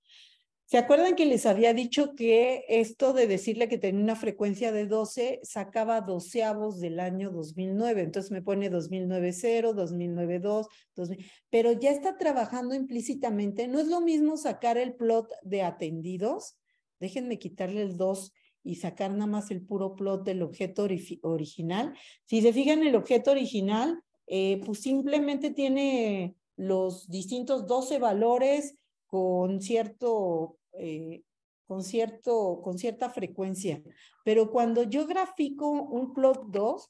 ¿Se acuerdan que les había dicho que esto de decirle que tenía una frecuencia de 12 sacaba doceavos del año 2009? Entonces me pone 2009-0, 2009-2, 2000, pero ya está trabajando implícitamente. No es lo mismo sacar el plot de atendidos, déjenme quitarle el 2 y sacar nada más el puro plot del objeto original. Si se fijan, el objeto original, eh, pues simplemente tiene los distintos 12 valores con cierto eh, con, cierto, con cierta frecuencia. Pero cuando yo grafico un plot 2,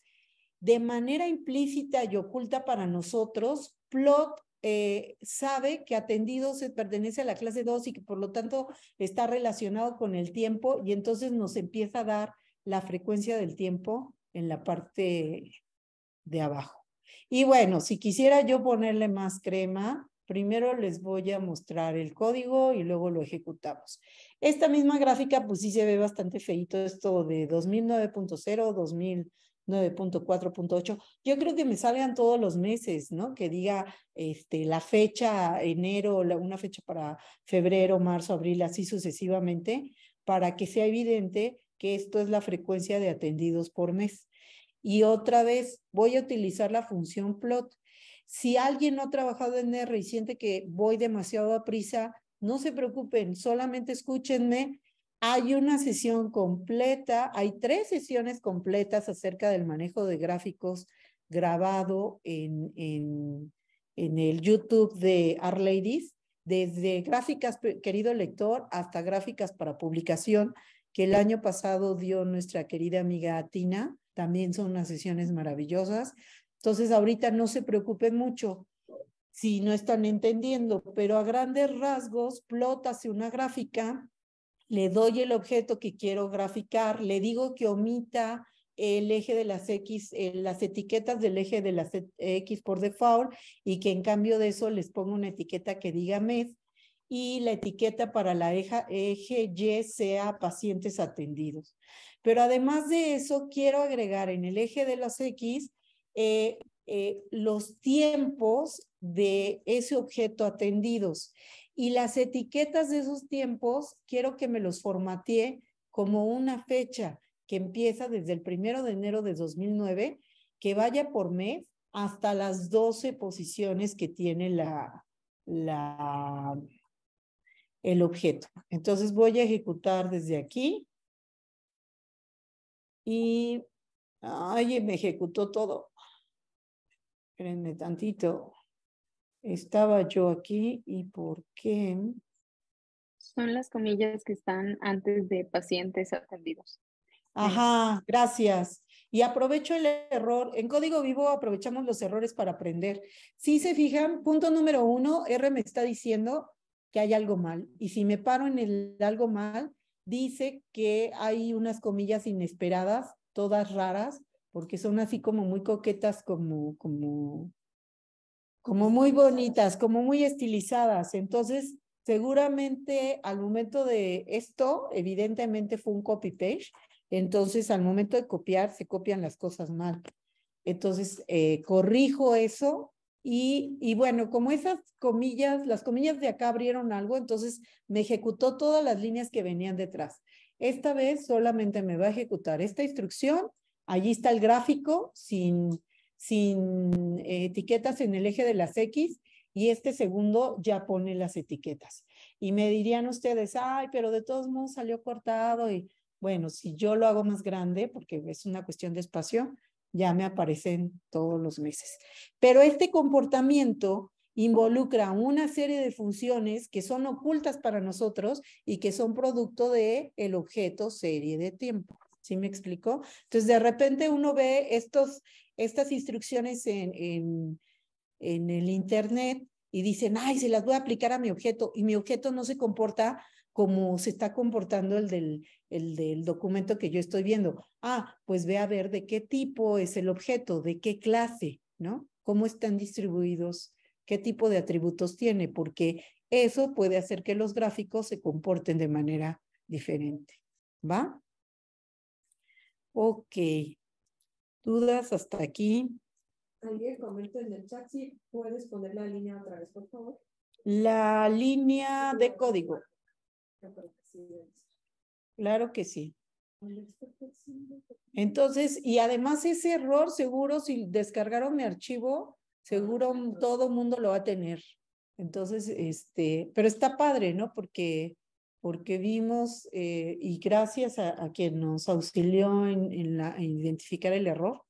de manera implícita y oculta para nosotros, plot eh, sabe que atendido se pertenece a la clase 2 y que por lo tanto está relacionado con el tiempo y entonces nos empieza a dar la frecuencia del tiempo en la parte de abajo. Y bueno, si quisiera yo ponerle más crema, Primero les voy a mostrar el código y luego lo ejecutamos. Esta misma gráfica, pues sí se ve bastante feito esto de 2009.0, 2009.4.8. Yo creo que me salgan todos los meses, ¿no? Que diga este, la fecha, enero, una fecha para febrero, marzo, abril, así sucesivamente, para que sea evidente que esto es la frecuencia de atendidos por mes. Y otra vez, voy a utilizar la función plot. Si alguien no ha trabajado en R y siente que voy demasiado a prisa, no se preocupen, solamente escúchenme. Hay una sesión completa, hay tres sesiones completas acerca del manejo de gráficos grabado en, el YouTube de Art Ladies, desde gráficas, querido lector, hasta gráficas para publicación, que el año pasado dio nuestra querida amiga Tina. También son unas sesiones maravillosas. Entonces, ahorita no se preocupen mucho si no están entendiendo, pero a grandes rasgos, plot una gráfica, le doy el objeto que quiero graficar, le digo que omita el eje de las X, eh, las etiquetas del eje de las X e, por default y que en cambio de eso les ponga una etiqueta que diga mes y la etiqueta para la eje Y sea pacientes atendidos. Pero además de eso, quiero agregar en el eje de las X eh, eh, los tiempos de ese objeto atendidos. Y las etiquetas de esos tiempos quiero que me los formatee como una fecha que empieza desde el primero de enero de 2009, que vaya por mes hasta las 12 posiciones que tiene la, la, el objeto. Entonces voy a ejecutar desde aquí. Y, ay, me ejecutó todo. Espérenme tantito. Estaba yo aquí y por qué. Son las comillas que están antes de pacientes atendidos. Ajá, gracias. Y aprovecho el error. En código vivo aprovechamos los errores para aprender. Si se fijan, punto número uno, R me está diciendo que hay algo mal. Y si me paro en el algo mal, dice que hay unas comillas inesperadas, todas raras, porque son así como muy coquetas, como, como, como muy bonitas, como muy estilizadas. Entonces, seguramente al momento de esto, evidentemente fue un copy-paste, entonces al momento de copiar se copian las cosas mal. Entonces, eh, corrijo eso y, y, bueno, como esas comillas, las comillas de acá abrieron algo, entonces me ejecutó todas las líneas que venían detrás. Esta vez solamente me va a ejecutar esta instrucción Allí está el gráfico sin, sin eh, etiquetas en el eje de las X y este segundo ya pone las etiquetas. Y me dirían ustedes, ay, pero de todos modos salió cortado y bueno, si yo lo hago más grande, porque es una cuestión de espacio, ya me aparecen todos los meses. Pero este comportamiento involucra una serie de funciones que son ocultas para nosotros y que son producto de el objeto serie de tiempo. ¿Sí me explico? Entonces, de repente uno ve estos, estas instrucciones en, el Internet y dicen, ay, se las voy a aplicar a mi objeto y mi objeto no se comporta como se está comportando el del, el del documento que yo estoy viendo. Ah, pues ve a ver de qué tipo es el objeto, de qué clase, ¿no? ¿Cómo están distribuidos? ¿Qué tipo de atributos tiene? Porque eso puede hacer que los gráficos se comporten de manera diferente. ¿Va? Ok. ¿Dudas hasta aquí? Alguien comenta en el chat si puedes poner la línea otra vez, por favor. La línea de código. Claro que sí. Entonces, y además ese error seguro, si descargaron mi archivo, seguro ah, todo mundo lo va a tener. Entonces, este, pero está padre, ¿no? Porque porque vimos, eh, y gracias a, quien nos auxilió en, la, identificar el error,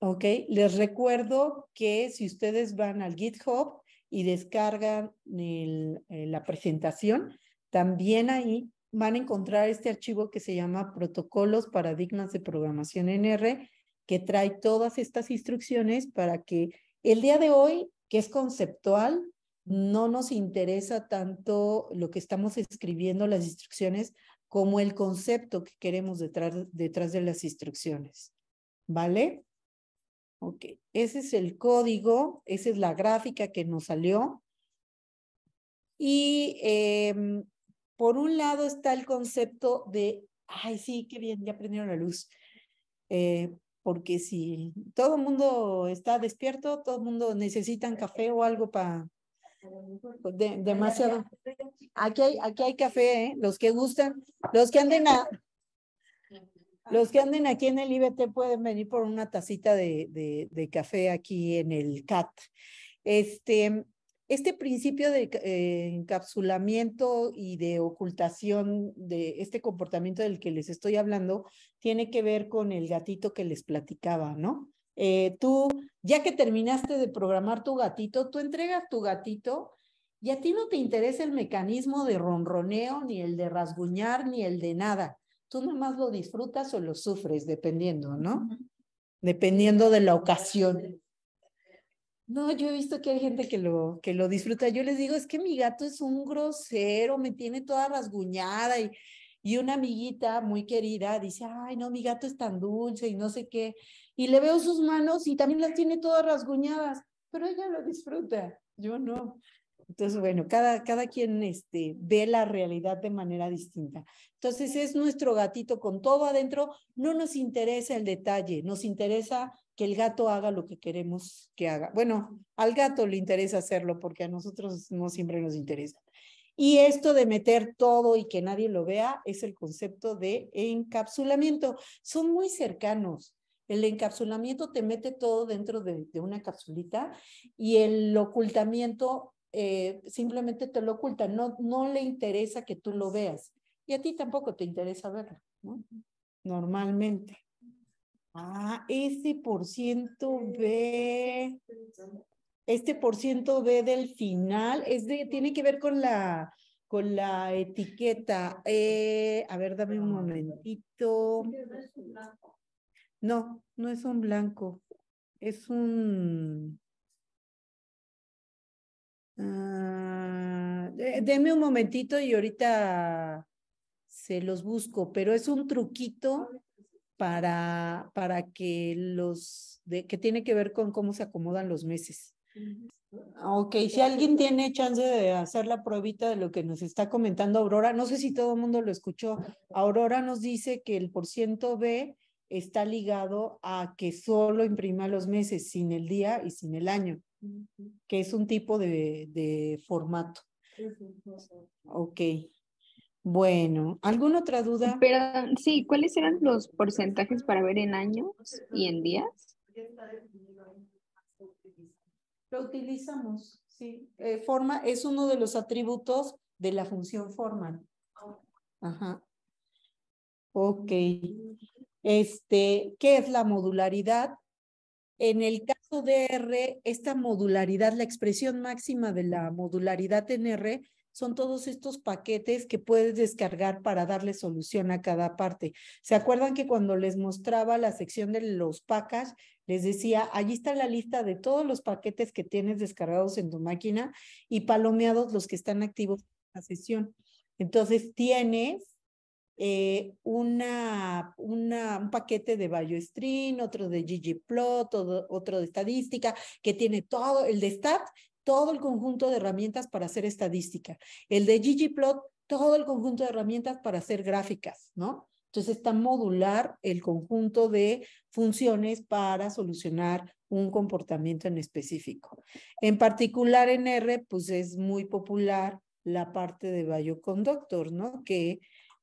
¿ok? Les recuerdo que si ustedes van al GitHub y descargan eh, la presentación, también ahí van a encontrar este archivo que se llama Protocolos Paradigmas de Programación NR, que trae todas estas instrucciones para que el día de hoy, que es conceptual, no nos interesa tanto lo que estamos escribiendo, las instrucciones, como el concepto que queremos detrás, detrás de las instrucciones. ¿Vale? Ok, ese es el código, esa es la gráfica que nos salió. Y em, por un lado está el concepto de, ay, sí, qué bien, ya prendieron la luz. Eh, porque si todo el mundo está despierto, todo el mundo necesitan café o algo para demasiado. Aquí hay, aquí hay café, ¿eh? los que gustan, los que anden a, los que anden aquí en el IBT pueden venir por una tacita de, café aquí en el CAT. Este, este principio de eh, encapsulamiento y de ocultación de este comportamiento del que les estoy hablando tiene que ver con el gatito que les platicaba, ¿no? Eh, tú, ya que terminaste de programar tu gatito, tú entregas tu gatito y a ti no te interesa el mecanismo de ronroneo, ni el de rasguñar, ni el de nada. Tú nomás lo disfrutas o lo sufres, dependiendo, ¿no? Dependiendo de la ocasión. No, yo he visto que hay gente que lo, que lo disfruta. Yo les digo, es que mi gato es un grosero, me tiene toda rasguñada y, y una amiguita muy querida dice, ay, no, mi gato es tan dulce y no sé qué y le veo sus manos y también las tiene todas rasguñadas, pero ella lo disfruta, yo no. Entonces, bueno, cada, cada quien este, ve la realidad de manera distinta. Entonces, es nuestro gatito con todo adentro. No nos interesa el detalle, nos interesa que el gato haga lo que queremos que haga. Bueno, al gato le interesa hacerlo porque a nosotros no siempre nos interesa. Y esto de meter todo y que nadie lo vea es el concepto de encapsulamiento. Son muy cercanos. El encapsulamiento te mete todo dentro de, una capsulita y el ocultamiento eh, simplemente te lo oculta, no, no le interesa que tú lo veas y a ti tampoco te interesa verlo, ¿no? Normalmente. Ah, este por ciento B, este por ciento B del final es de, tiene que ver con la, con la etiqueta. Eh, a ver, dame un momentito. No, no es un blanco, es un... Ah, deme un momentito y ahorita se los busco, pero es un truquito para, para que los, que tiene que ver con cómo se acomodan los meses. Ok, si alguien tiene chance de hacer la probita de lo que nos está comentando Aurora, no sé si todo el mundo lo escuchó, Aurora nos dice que el por ciento B está ligado a que solo imprima los meses, sin el día y sin el año, que es un tipo de, formato. Ok. Bueno, ¿alguna otra duda? pero sí, ¿cuáles eran los porcentajes para ver en años y en días? Lo utilizamos, sí. Eh, forma es uno de los atributos de la función formal. Ajá. Ok. Este, ¿Qué es la modularidad? En el caso de R, esta modularidad, la expresión máxima de la modularidad en R, son todos estos paquetes que puedes descargar para darle solución a cada parte. ¿Se acuerdan que cuando les mostraba la sección de los packages, les decía, allí está la lista de todos los paquetes que tienes descargados en tu máquina y palomeados los que están activos en la sesión? Entonces tienes eh, una, un paquete de BioStream, otro de ggplot, otro de estadística, que tiene todo, el de Stat, todo el conjunto de herramientas para hacer estadística. El de ggplot, todo el conjunto de herramientas para hacer gráficas, ¿no? Entonces está modular el conjunto de funciones para solucionar un comportamiento en específico. En particular en R, pues es muy popular la parte de bioconductor, ¿no? Que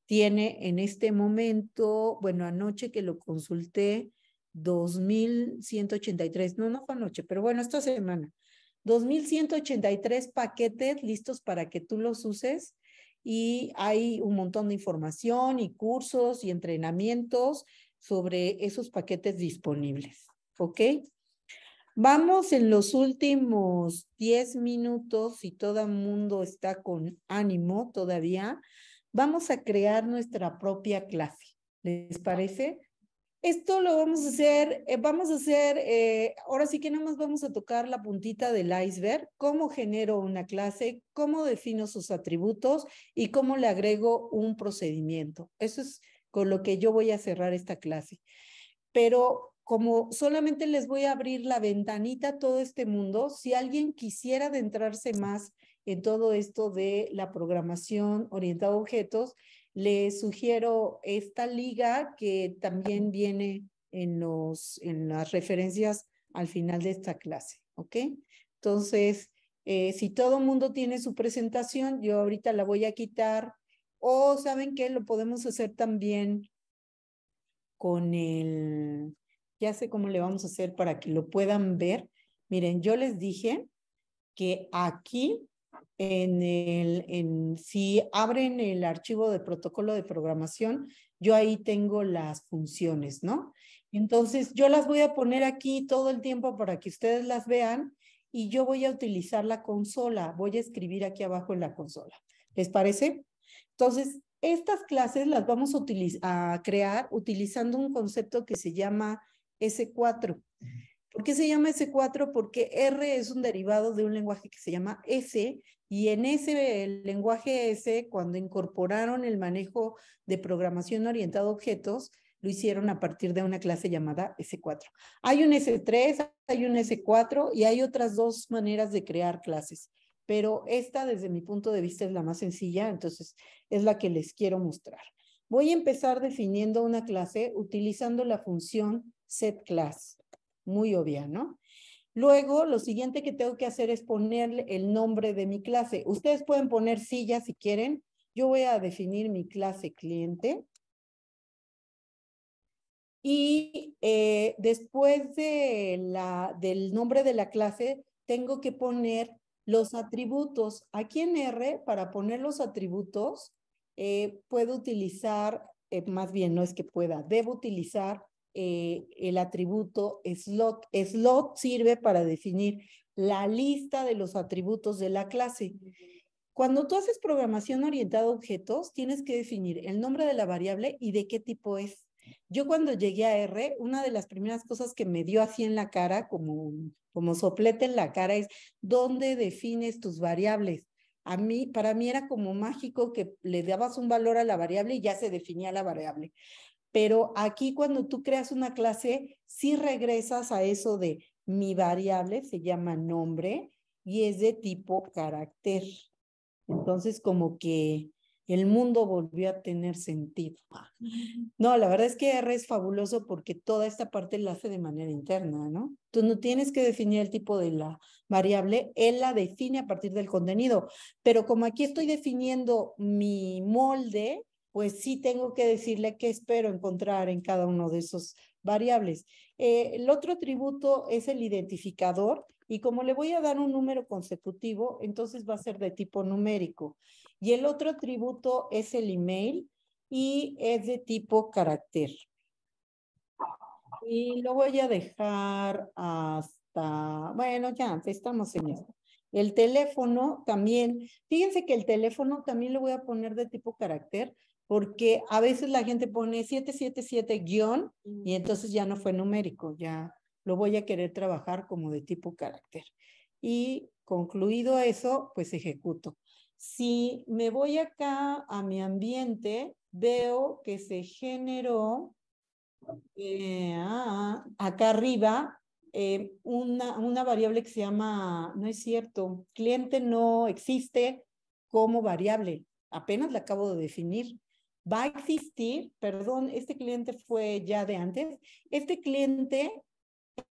tiene en este momento, bueno, anoche que lo consulté, 2.183, no, no fue anoche, pero bueno, esta semana, 2.183 paquetes listos para que tú los uses y hay un montón de información y cursos y entrenamientos sobre esos paquetes disponibles, ¿ok? Vamos en los últimos 10 minutos, si todo el mundo está con ánimo todavía, vamos a crear nuestra propia clase. ¿Les parece? Esto lo vamos a hacer, eh, vamos a hacer, eh, ahora sí que nada más vamos a tocar la puntita del iceberg, cómo genero una clase, cómo defino sus atributos y cómo le agrego un procedimiento. Eso es con lo que yo voy a cerrar esta clase. Pero como solamente les voy a abrir la ventanita a todo este mundo, si alguien quisiera adentrarse más en todo esto de la programación orientada a objetos, les sugiero esta liga que también viene en, los, en las referencias al final de esta clase, ¿ok? Entonces, eh, si todo mundo tiene su presentación, yo ahorita la voy a quitar o saben que lo podemos hacer también con el, ya sé cómo le vamos a hacer para que lo puedan ver. Miren, yo les dije que aquí en el, si abren el archivo de protocolo de programación, yo ahí tengo las funciones, ¿no? Entonces, yo las voy a poner aquí todo el tiempo para que ustedes las vean y yo voy a utilizar la consola, voy a escribir aquí abajo en la consola. ¿Les parece? Entonces, estas clases las vamos a, a crear utilizando un concepto que se llama S4. ¿Por qué se llama S4? Porque R es un derivado de un lenguaje que se llama S y en ese lenguaje S, cuando incorporaron el manejo de programación orientada a objetos, lo hicieron a partir de una clase llamada S4. Hay un S3, hay un S4 y hay otras dos maneras de crear clases, pero esta desde mi punto de vista es la más sencilla, entonces es la que les quiero mostrar. Voy a empezar definiendo una clase utilizando la función setClass, muy obvia, ¿no? Luego, lo siguiente que tengo que hacer es ponerle el nombre de mi clase. Ustedes pueden poner silla si quieren. Yo voy a definir mi clase cliente. Y eh, después de del nombre de la clase, tengo que poner los atributos. Aquí en R, para poner los atributos, eh, puedo utilizar, eh, más bien no es que pueda, debo utilizar eh, el atributo slot. Slot sirve para definir la lista de los atributos de la clase. Cuando tú haces programación orientada a objetos, tienes que definir el nombre de la variable y de qué tipo es. Yo cuando llegué a R, una de las primeras cosas que me dio así en la cara, como, como soplete en la cara, es dónde defines tus variables. A mí, para mí era como mágico que le dabas un valor a la variable y ya se definía la variable. Pero aquí cuando tú creas una clase, sí regresas a eso de mi variable, se llama nombre y es de tipo carácter. Entonces, como que el mundo volvió a tener sentido. No, la verdad es que R es fabuloso porque toda esta parte la hace de manera interna, ¿no? Tú no tienes que definir el tipo de la variable, él la define a partir del contenido, pero como aquí estoy definiendo mi molde, pues sí tengo que decirle qué espero encontrar en cada uno de esos variables. Eh, el otro atributo es el identificador y como le voy a dar un número consecutivo, entonces va a ser de tipo numérico. Y el otro atributo es el email y es de tipo carácter. Y lo voy a dejar hasta, bueno, ya estamos en esto. El teléfono también, fíjense que el teléfono también lo voy a poner de tipo carácter porque a veces la gente pone 777 guión mm. y entonces ya no fue numérico, ya lo voy a querer trabajar como de tipo carácter. Y concluido eso, pues ejecuto. Si me voy acá a mi ambiente, veo que se generó eh, ah, acá arriba eh, una, una variable que se llama, no es cierto, cliente no existe como variable, apenas la acabo de definir va a existir, perdón, este cliente fue ya de antes, este cliente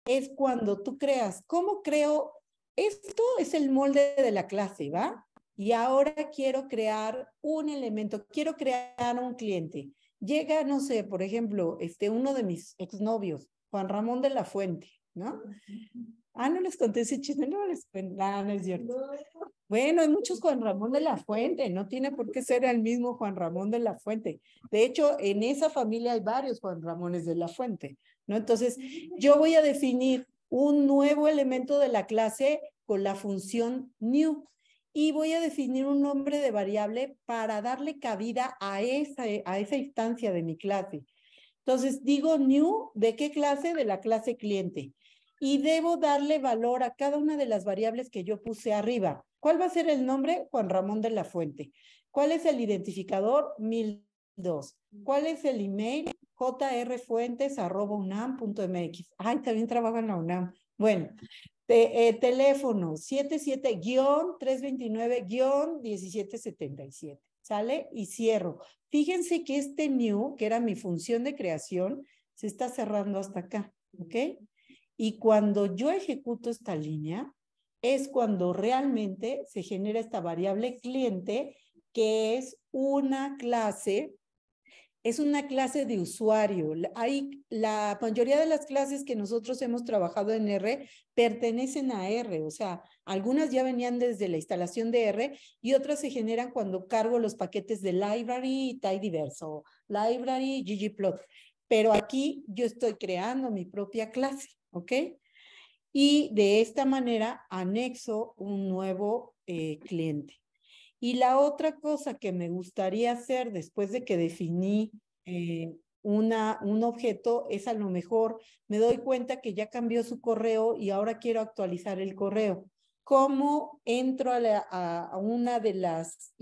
es cuando tú creas, ¿cómo creo? Esto es el molde de la clase, ¿va? Y ahora quiero crear un elemento, quiero crear un cliente. Llega, no sé, por ejemplo, este, uno de mis exnovios, Juan Ramón de la Fuente, ¿no? Ah, no les conté ese chisme, no les es cierto. Bueno, hay muchos Juan Ramón de la Fuente, no tiene por qué ser el mismo Juan Ramón de la Fuente. De hecho, en esa familia hay varios Juan Ramones de la Fuente, ¿no? Entonces, yo voy a definir un nuevo elemento de la clase con la función new y voy a definir un nombre de variable para darle cabida a esa, a esa instancia de mi clase. Entonces, digo new, ¿de qué clase? De la clase cliente y debo darle valor a cada una de las variables que yo puse arriba. ¿Cuál va a ser el nombre? Juan Ramón de la Fuente. ¿Cuál es el identificador? dos. ¿Cuál es el email? jrfuentes.unam.mx. Ay, también trabajo en la UNAM. Bueno, eh, teléfono 77-329-1777. ¿Sale? Y cierro. Fíjense que este new, que era mi función de creación, se está cerrando hasta acá. ¿Ok? Y cuando yo ejecuto esta línea, es cuando realmente se genera esta variable cliente, que es una clase, es una clase de usuario. Hay, la mayoría de las clases que nosotros hemos trabajado en R pertenecen a R, o sea, algunas ya venían desde la instalación de R y otras se generan cuando cargo los paquetes de library y tidyverse library ggplot. Pero aquí yo estoy creando mi propia clase. ¿ok? Y de esta manera anexo un nuevo eh, cliente. Y la otra cosa que me gustaría hacer después de que definí eh, una, un objeto es a lo mejor me doy cuenta que ya cambió su correo y ahora quiero actualizar el correo. ¿Cómo entro a, a, una de las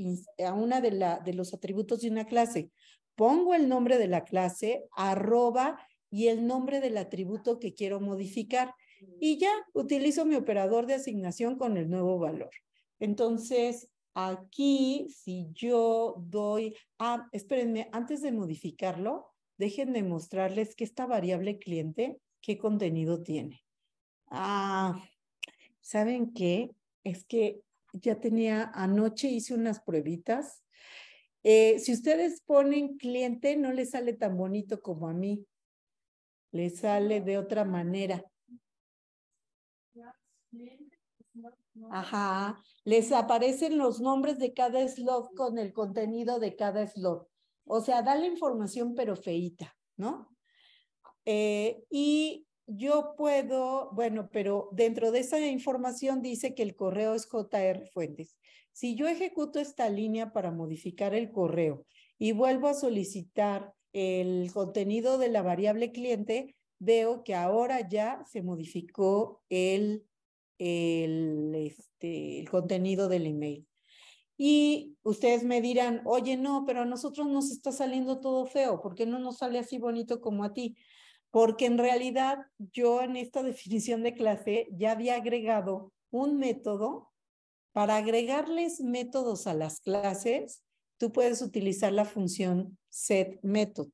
a una de, la, de los atributos de una clase? Pongo el nombre de la clase, arroba y el nombre del atributo que quiero modificar. Y ya utilizo mi operador de asignación con el nuevo valor. Entonces, aquí, si yo doy, ah, espérenme, antes de modificarlo, déjenme mostrarles que esta variable cliente, ¿qué contenido tiene? Ah, ¿saben qué? Es que ya tenía, anoche hice unas pruebitas. Eh, si ustedes ponen cliente, no les sale tan bonito como a mí le sale de otra manera. Ajá, les aparecen los nombres de cada slot con el contenido de cada slot. O sea, da la información pero feita, ¿no? Eh, y yo puedo, bueno, pero dentro de esa información dice que el correo es JR Fuentes. Si yo ejecuto esta línea para modificar el correo y vuelvo a solicitar el contenido de la variable cliente, veo que ahora ya se modificó el, este, el, contenido del email. Y ustedes me dirán, oye, no, pero a nosotros nos está saliendo todo feo, ¿por qué no nos sale así bonito como a ti? Porque en realidad yo en esta definición de clase ya había agregado un método para agregarles métodos a las clases tú puedes utilizar la función set method.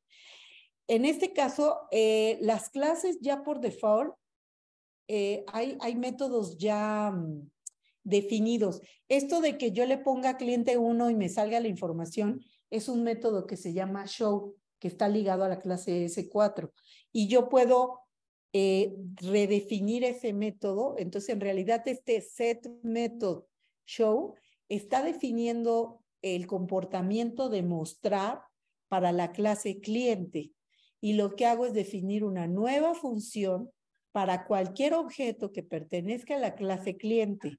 En este caso, eh, las clases ya por default, eh, hay, hay métodos ya mm, definidos. Esto de que yo le ponga cliente 1 y me salga la información es un método que se llama show, que está ligado a la clase S4. Y yo puedo eh, redefinir ese método. Entonces, en realidad, este set method show está definiendo el comportamiento de mostrar para la clase cliente y lo que hago es definir una nueva función para cualquier objeto que pertenezca a la clase cliente.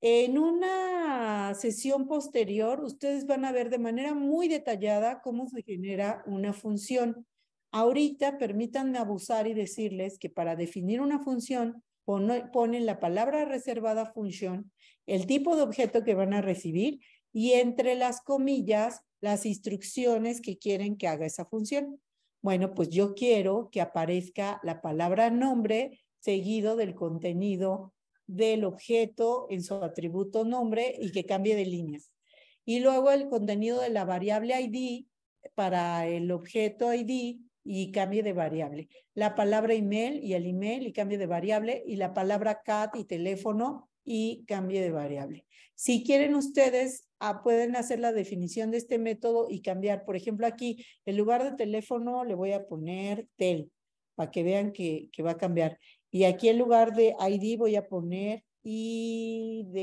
En una sesión posterior, ustedes van a ver de manera muy detallada cómo se genera una función. Ahorita, permítanme abusar y decirles que para definir una función, ponen la palabra reservada función, el tipo de objeto que van a recibir y entre las comillas las instrucciones que quieren que haga esa función. Bueno, pues yo quiero que aparezca la palabra nombre seguido del contenido del objeto en su atributo nombre y que cambie de líneas. Y luego el contenido de la variable ID para el objeto ID y cambie de variable. La palabra email y el email y cambie de variable y la palabra cat y teléfono y cambie de variable. Si quieren ustedes, ah, pueden hacer la definición de este método y cambiar. Por ejemplo, aquí, en lugar de teléfono, le voy a poner tel, para que vean que, que va a cambiar. Y aquí, en lugar de ID, voy a poner ID,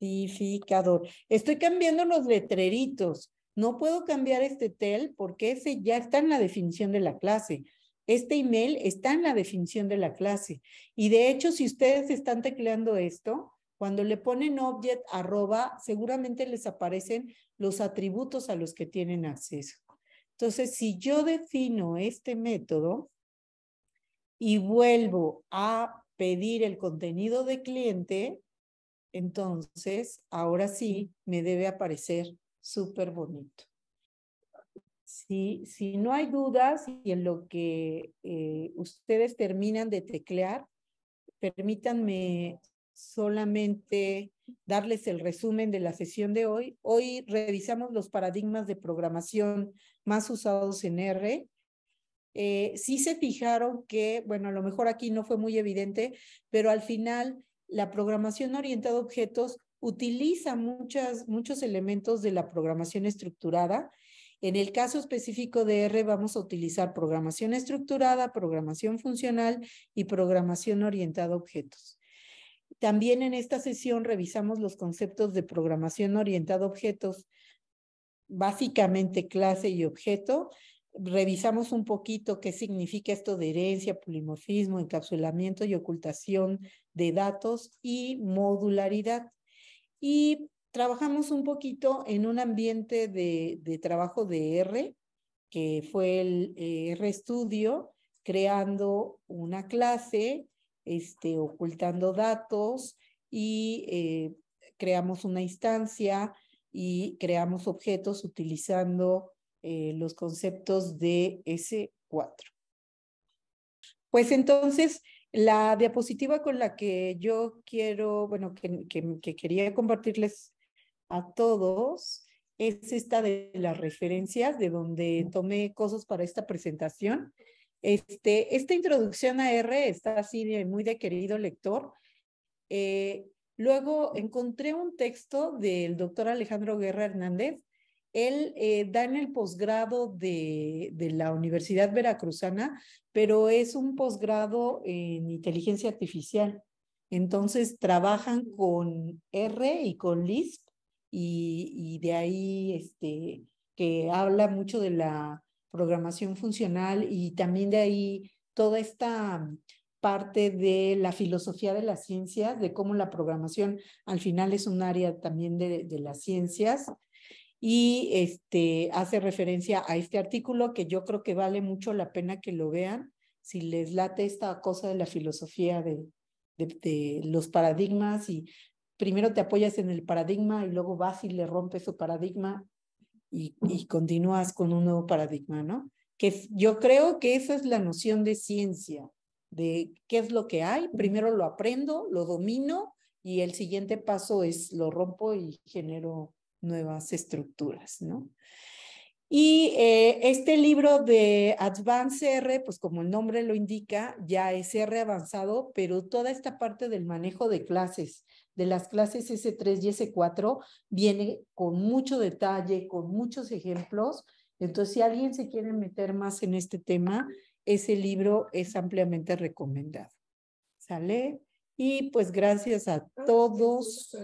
identificador. Estoy cambiando los letreritos. No puedo cambiar este tel porque ese ya está en la definición de la clase. Este email está en la definición de la clase. Y de hecho, si ustedes están tecleando esto, cuando le ponen object arroba, seguramente les aparecen los atributos a los que tienen acceso. Entonces, si yo defino este método y vuelvo a pedir el contenido de cliente, entonces ahora sí me debe aparecer súper bonito. Si, no hay dudas y en lo que eh, ustedes terminan de teclear, permítanme solamente darles el resumen de la sesión de hoy. Hoy revisamos los paradigmas de programación más usados en R. Eh, si se fijaron que, bueno, a lo mejor aquí no fue muy evidente, pero al final la programación orientada a objetos utiliza muchas, muchos elementos de la programación estructurada en el caso específico de R vamos a utilizar programación estructurada, programación funcional y programación orientada a objetos. También en esta sesión revisamos los conceptos de programación orientada a objetos, básicamente clase y objeto. Revisamos un poquito qué significa esto de herencia, polimorfismo, encapsulamiento y ocultación de datos y modularidad. Y trabajamos un poquito en un ambiente de, trabajo de R, que fue el eh, R RStudio, creando una clase, este, ocultando datos y eh, creamos una instancia y creamos objetos utilizando eh, los conceptos de S4. Pues entonces, la diapositiva con la que yo quiero, bueno, que quería compartirles a todos es esta de las referencias de donde tomé cosas para esta presentación. Este, esta introducción a R está así de, muy de querido lector. Eh, luego encontré un texto del doctor Alejandro Guerra Hernández. Él eh, da en el posgrado de, de la Universidad Veracruzana, pero es un posgrado en inteligencia artificial. Entonces trabajan con R y con Lisp y, de ahí este, que habla mucho de la programación funcional y también de ahí toda esta parte de la filosofía de las ciencias, de cómo la programación al final es un área también de, de las ciencias y este, hace referencia a este artículo que yo creo que vale mucho la pena que lo vean si les late esta cosa de la filosofía de, de, de los paradigmas y primero te apoyas en el paradigma y luego vas y le rompes su paradigma y, continúas con un nuevo paradigma, ¿no? Que yo creo que esa es la noción de ciencia, de qué es lo que hay, primero lo aprendo, lo domino y el siguiente paso es lo rompo y genero nuevas estructuras, ¿no? Y eh, este libro de Advanced R, pues como el nombre lo indica, ya es R avanzado, pero toda esta parte del manejo de clases, de las clases S3 y S4 viene con mucho detalle, con muchos ejemplos. Entonces, si alguien se quiere meter más en este tema, ese libro es ampliamente recomendado. ¿Sale? Y pues gracias a todos.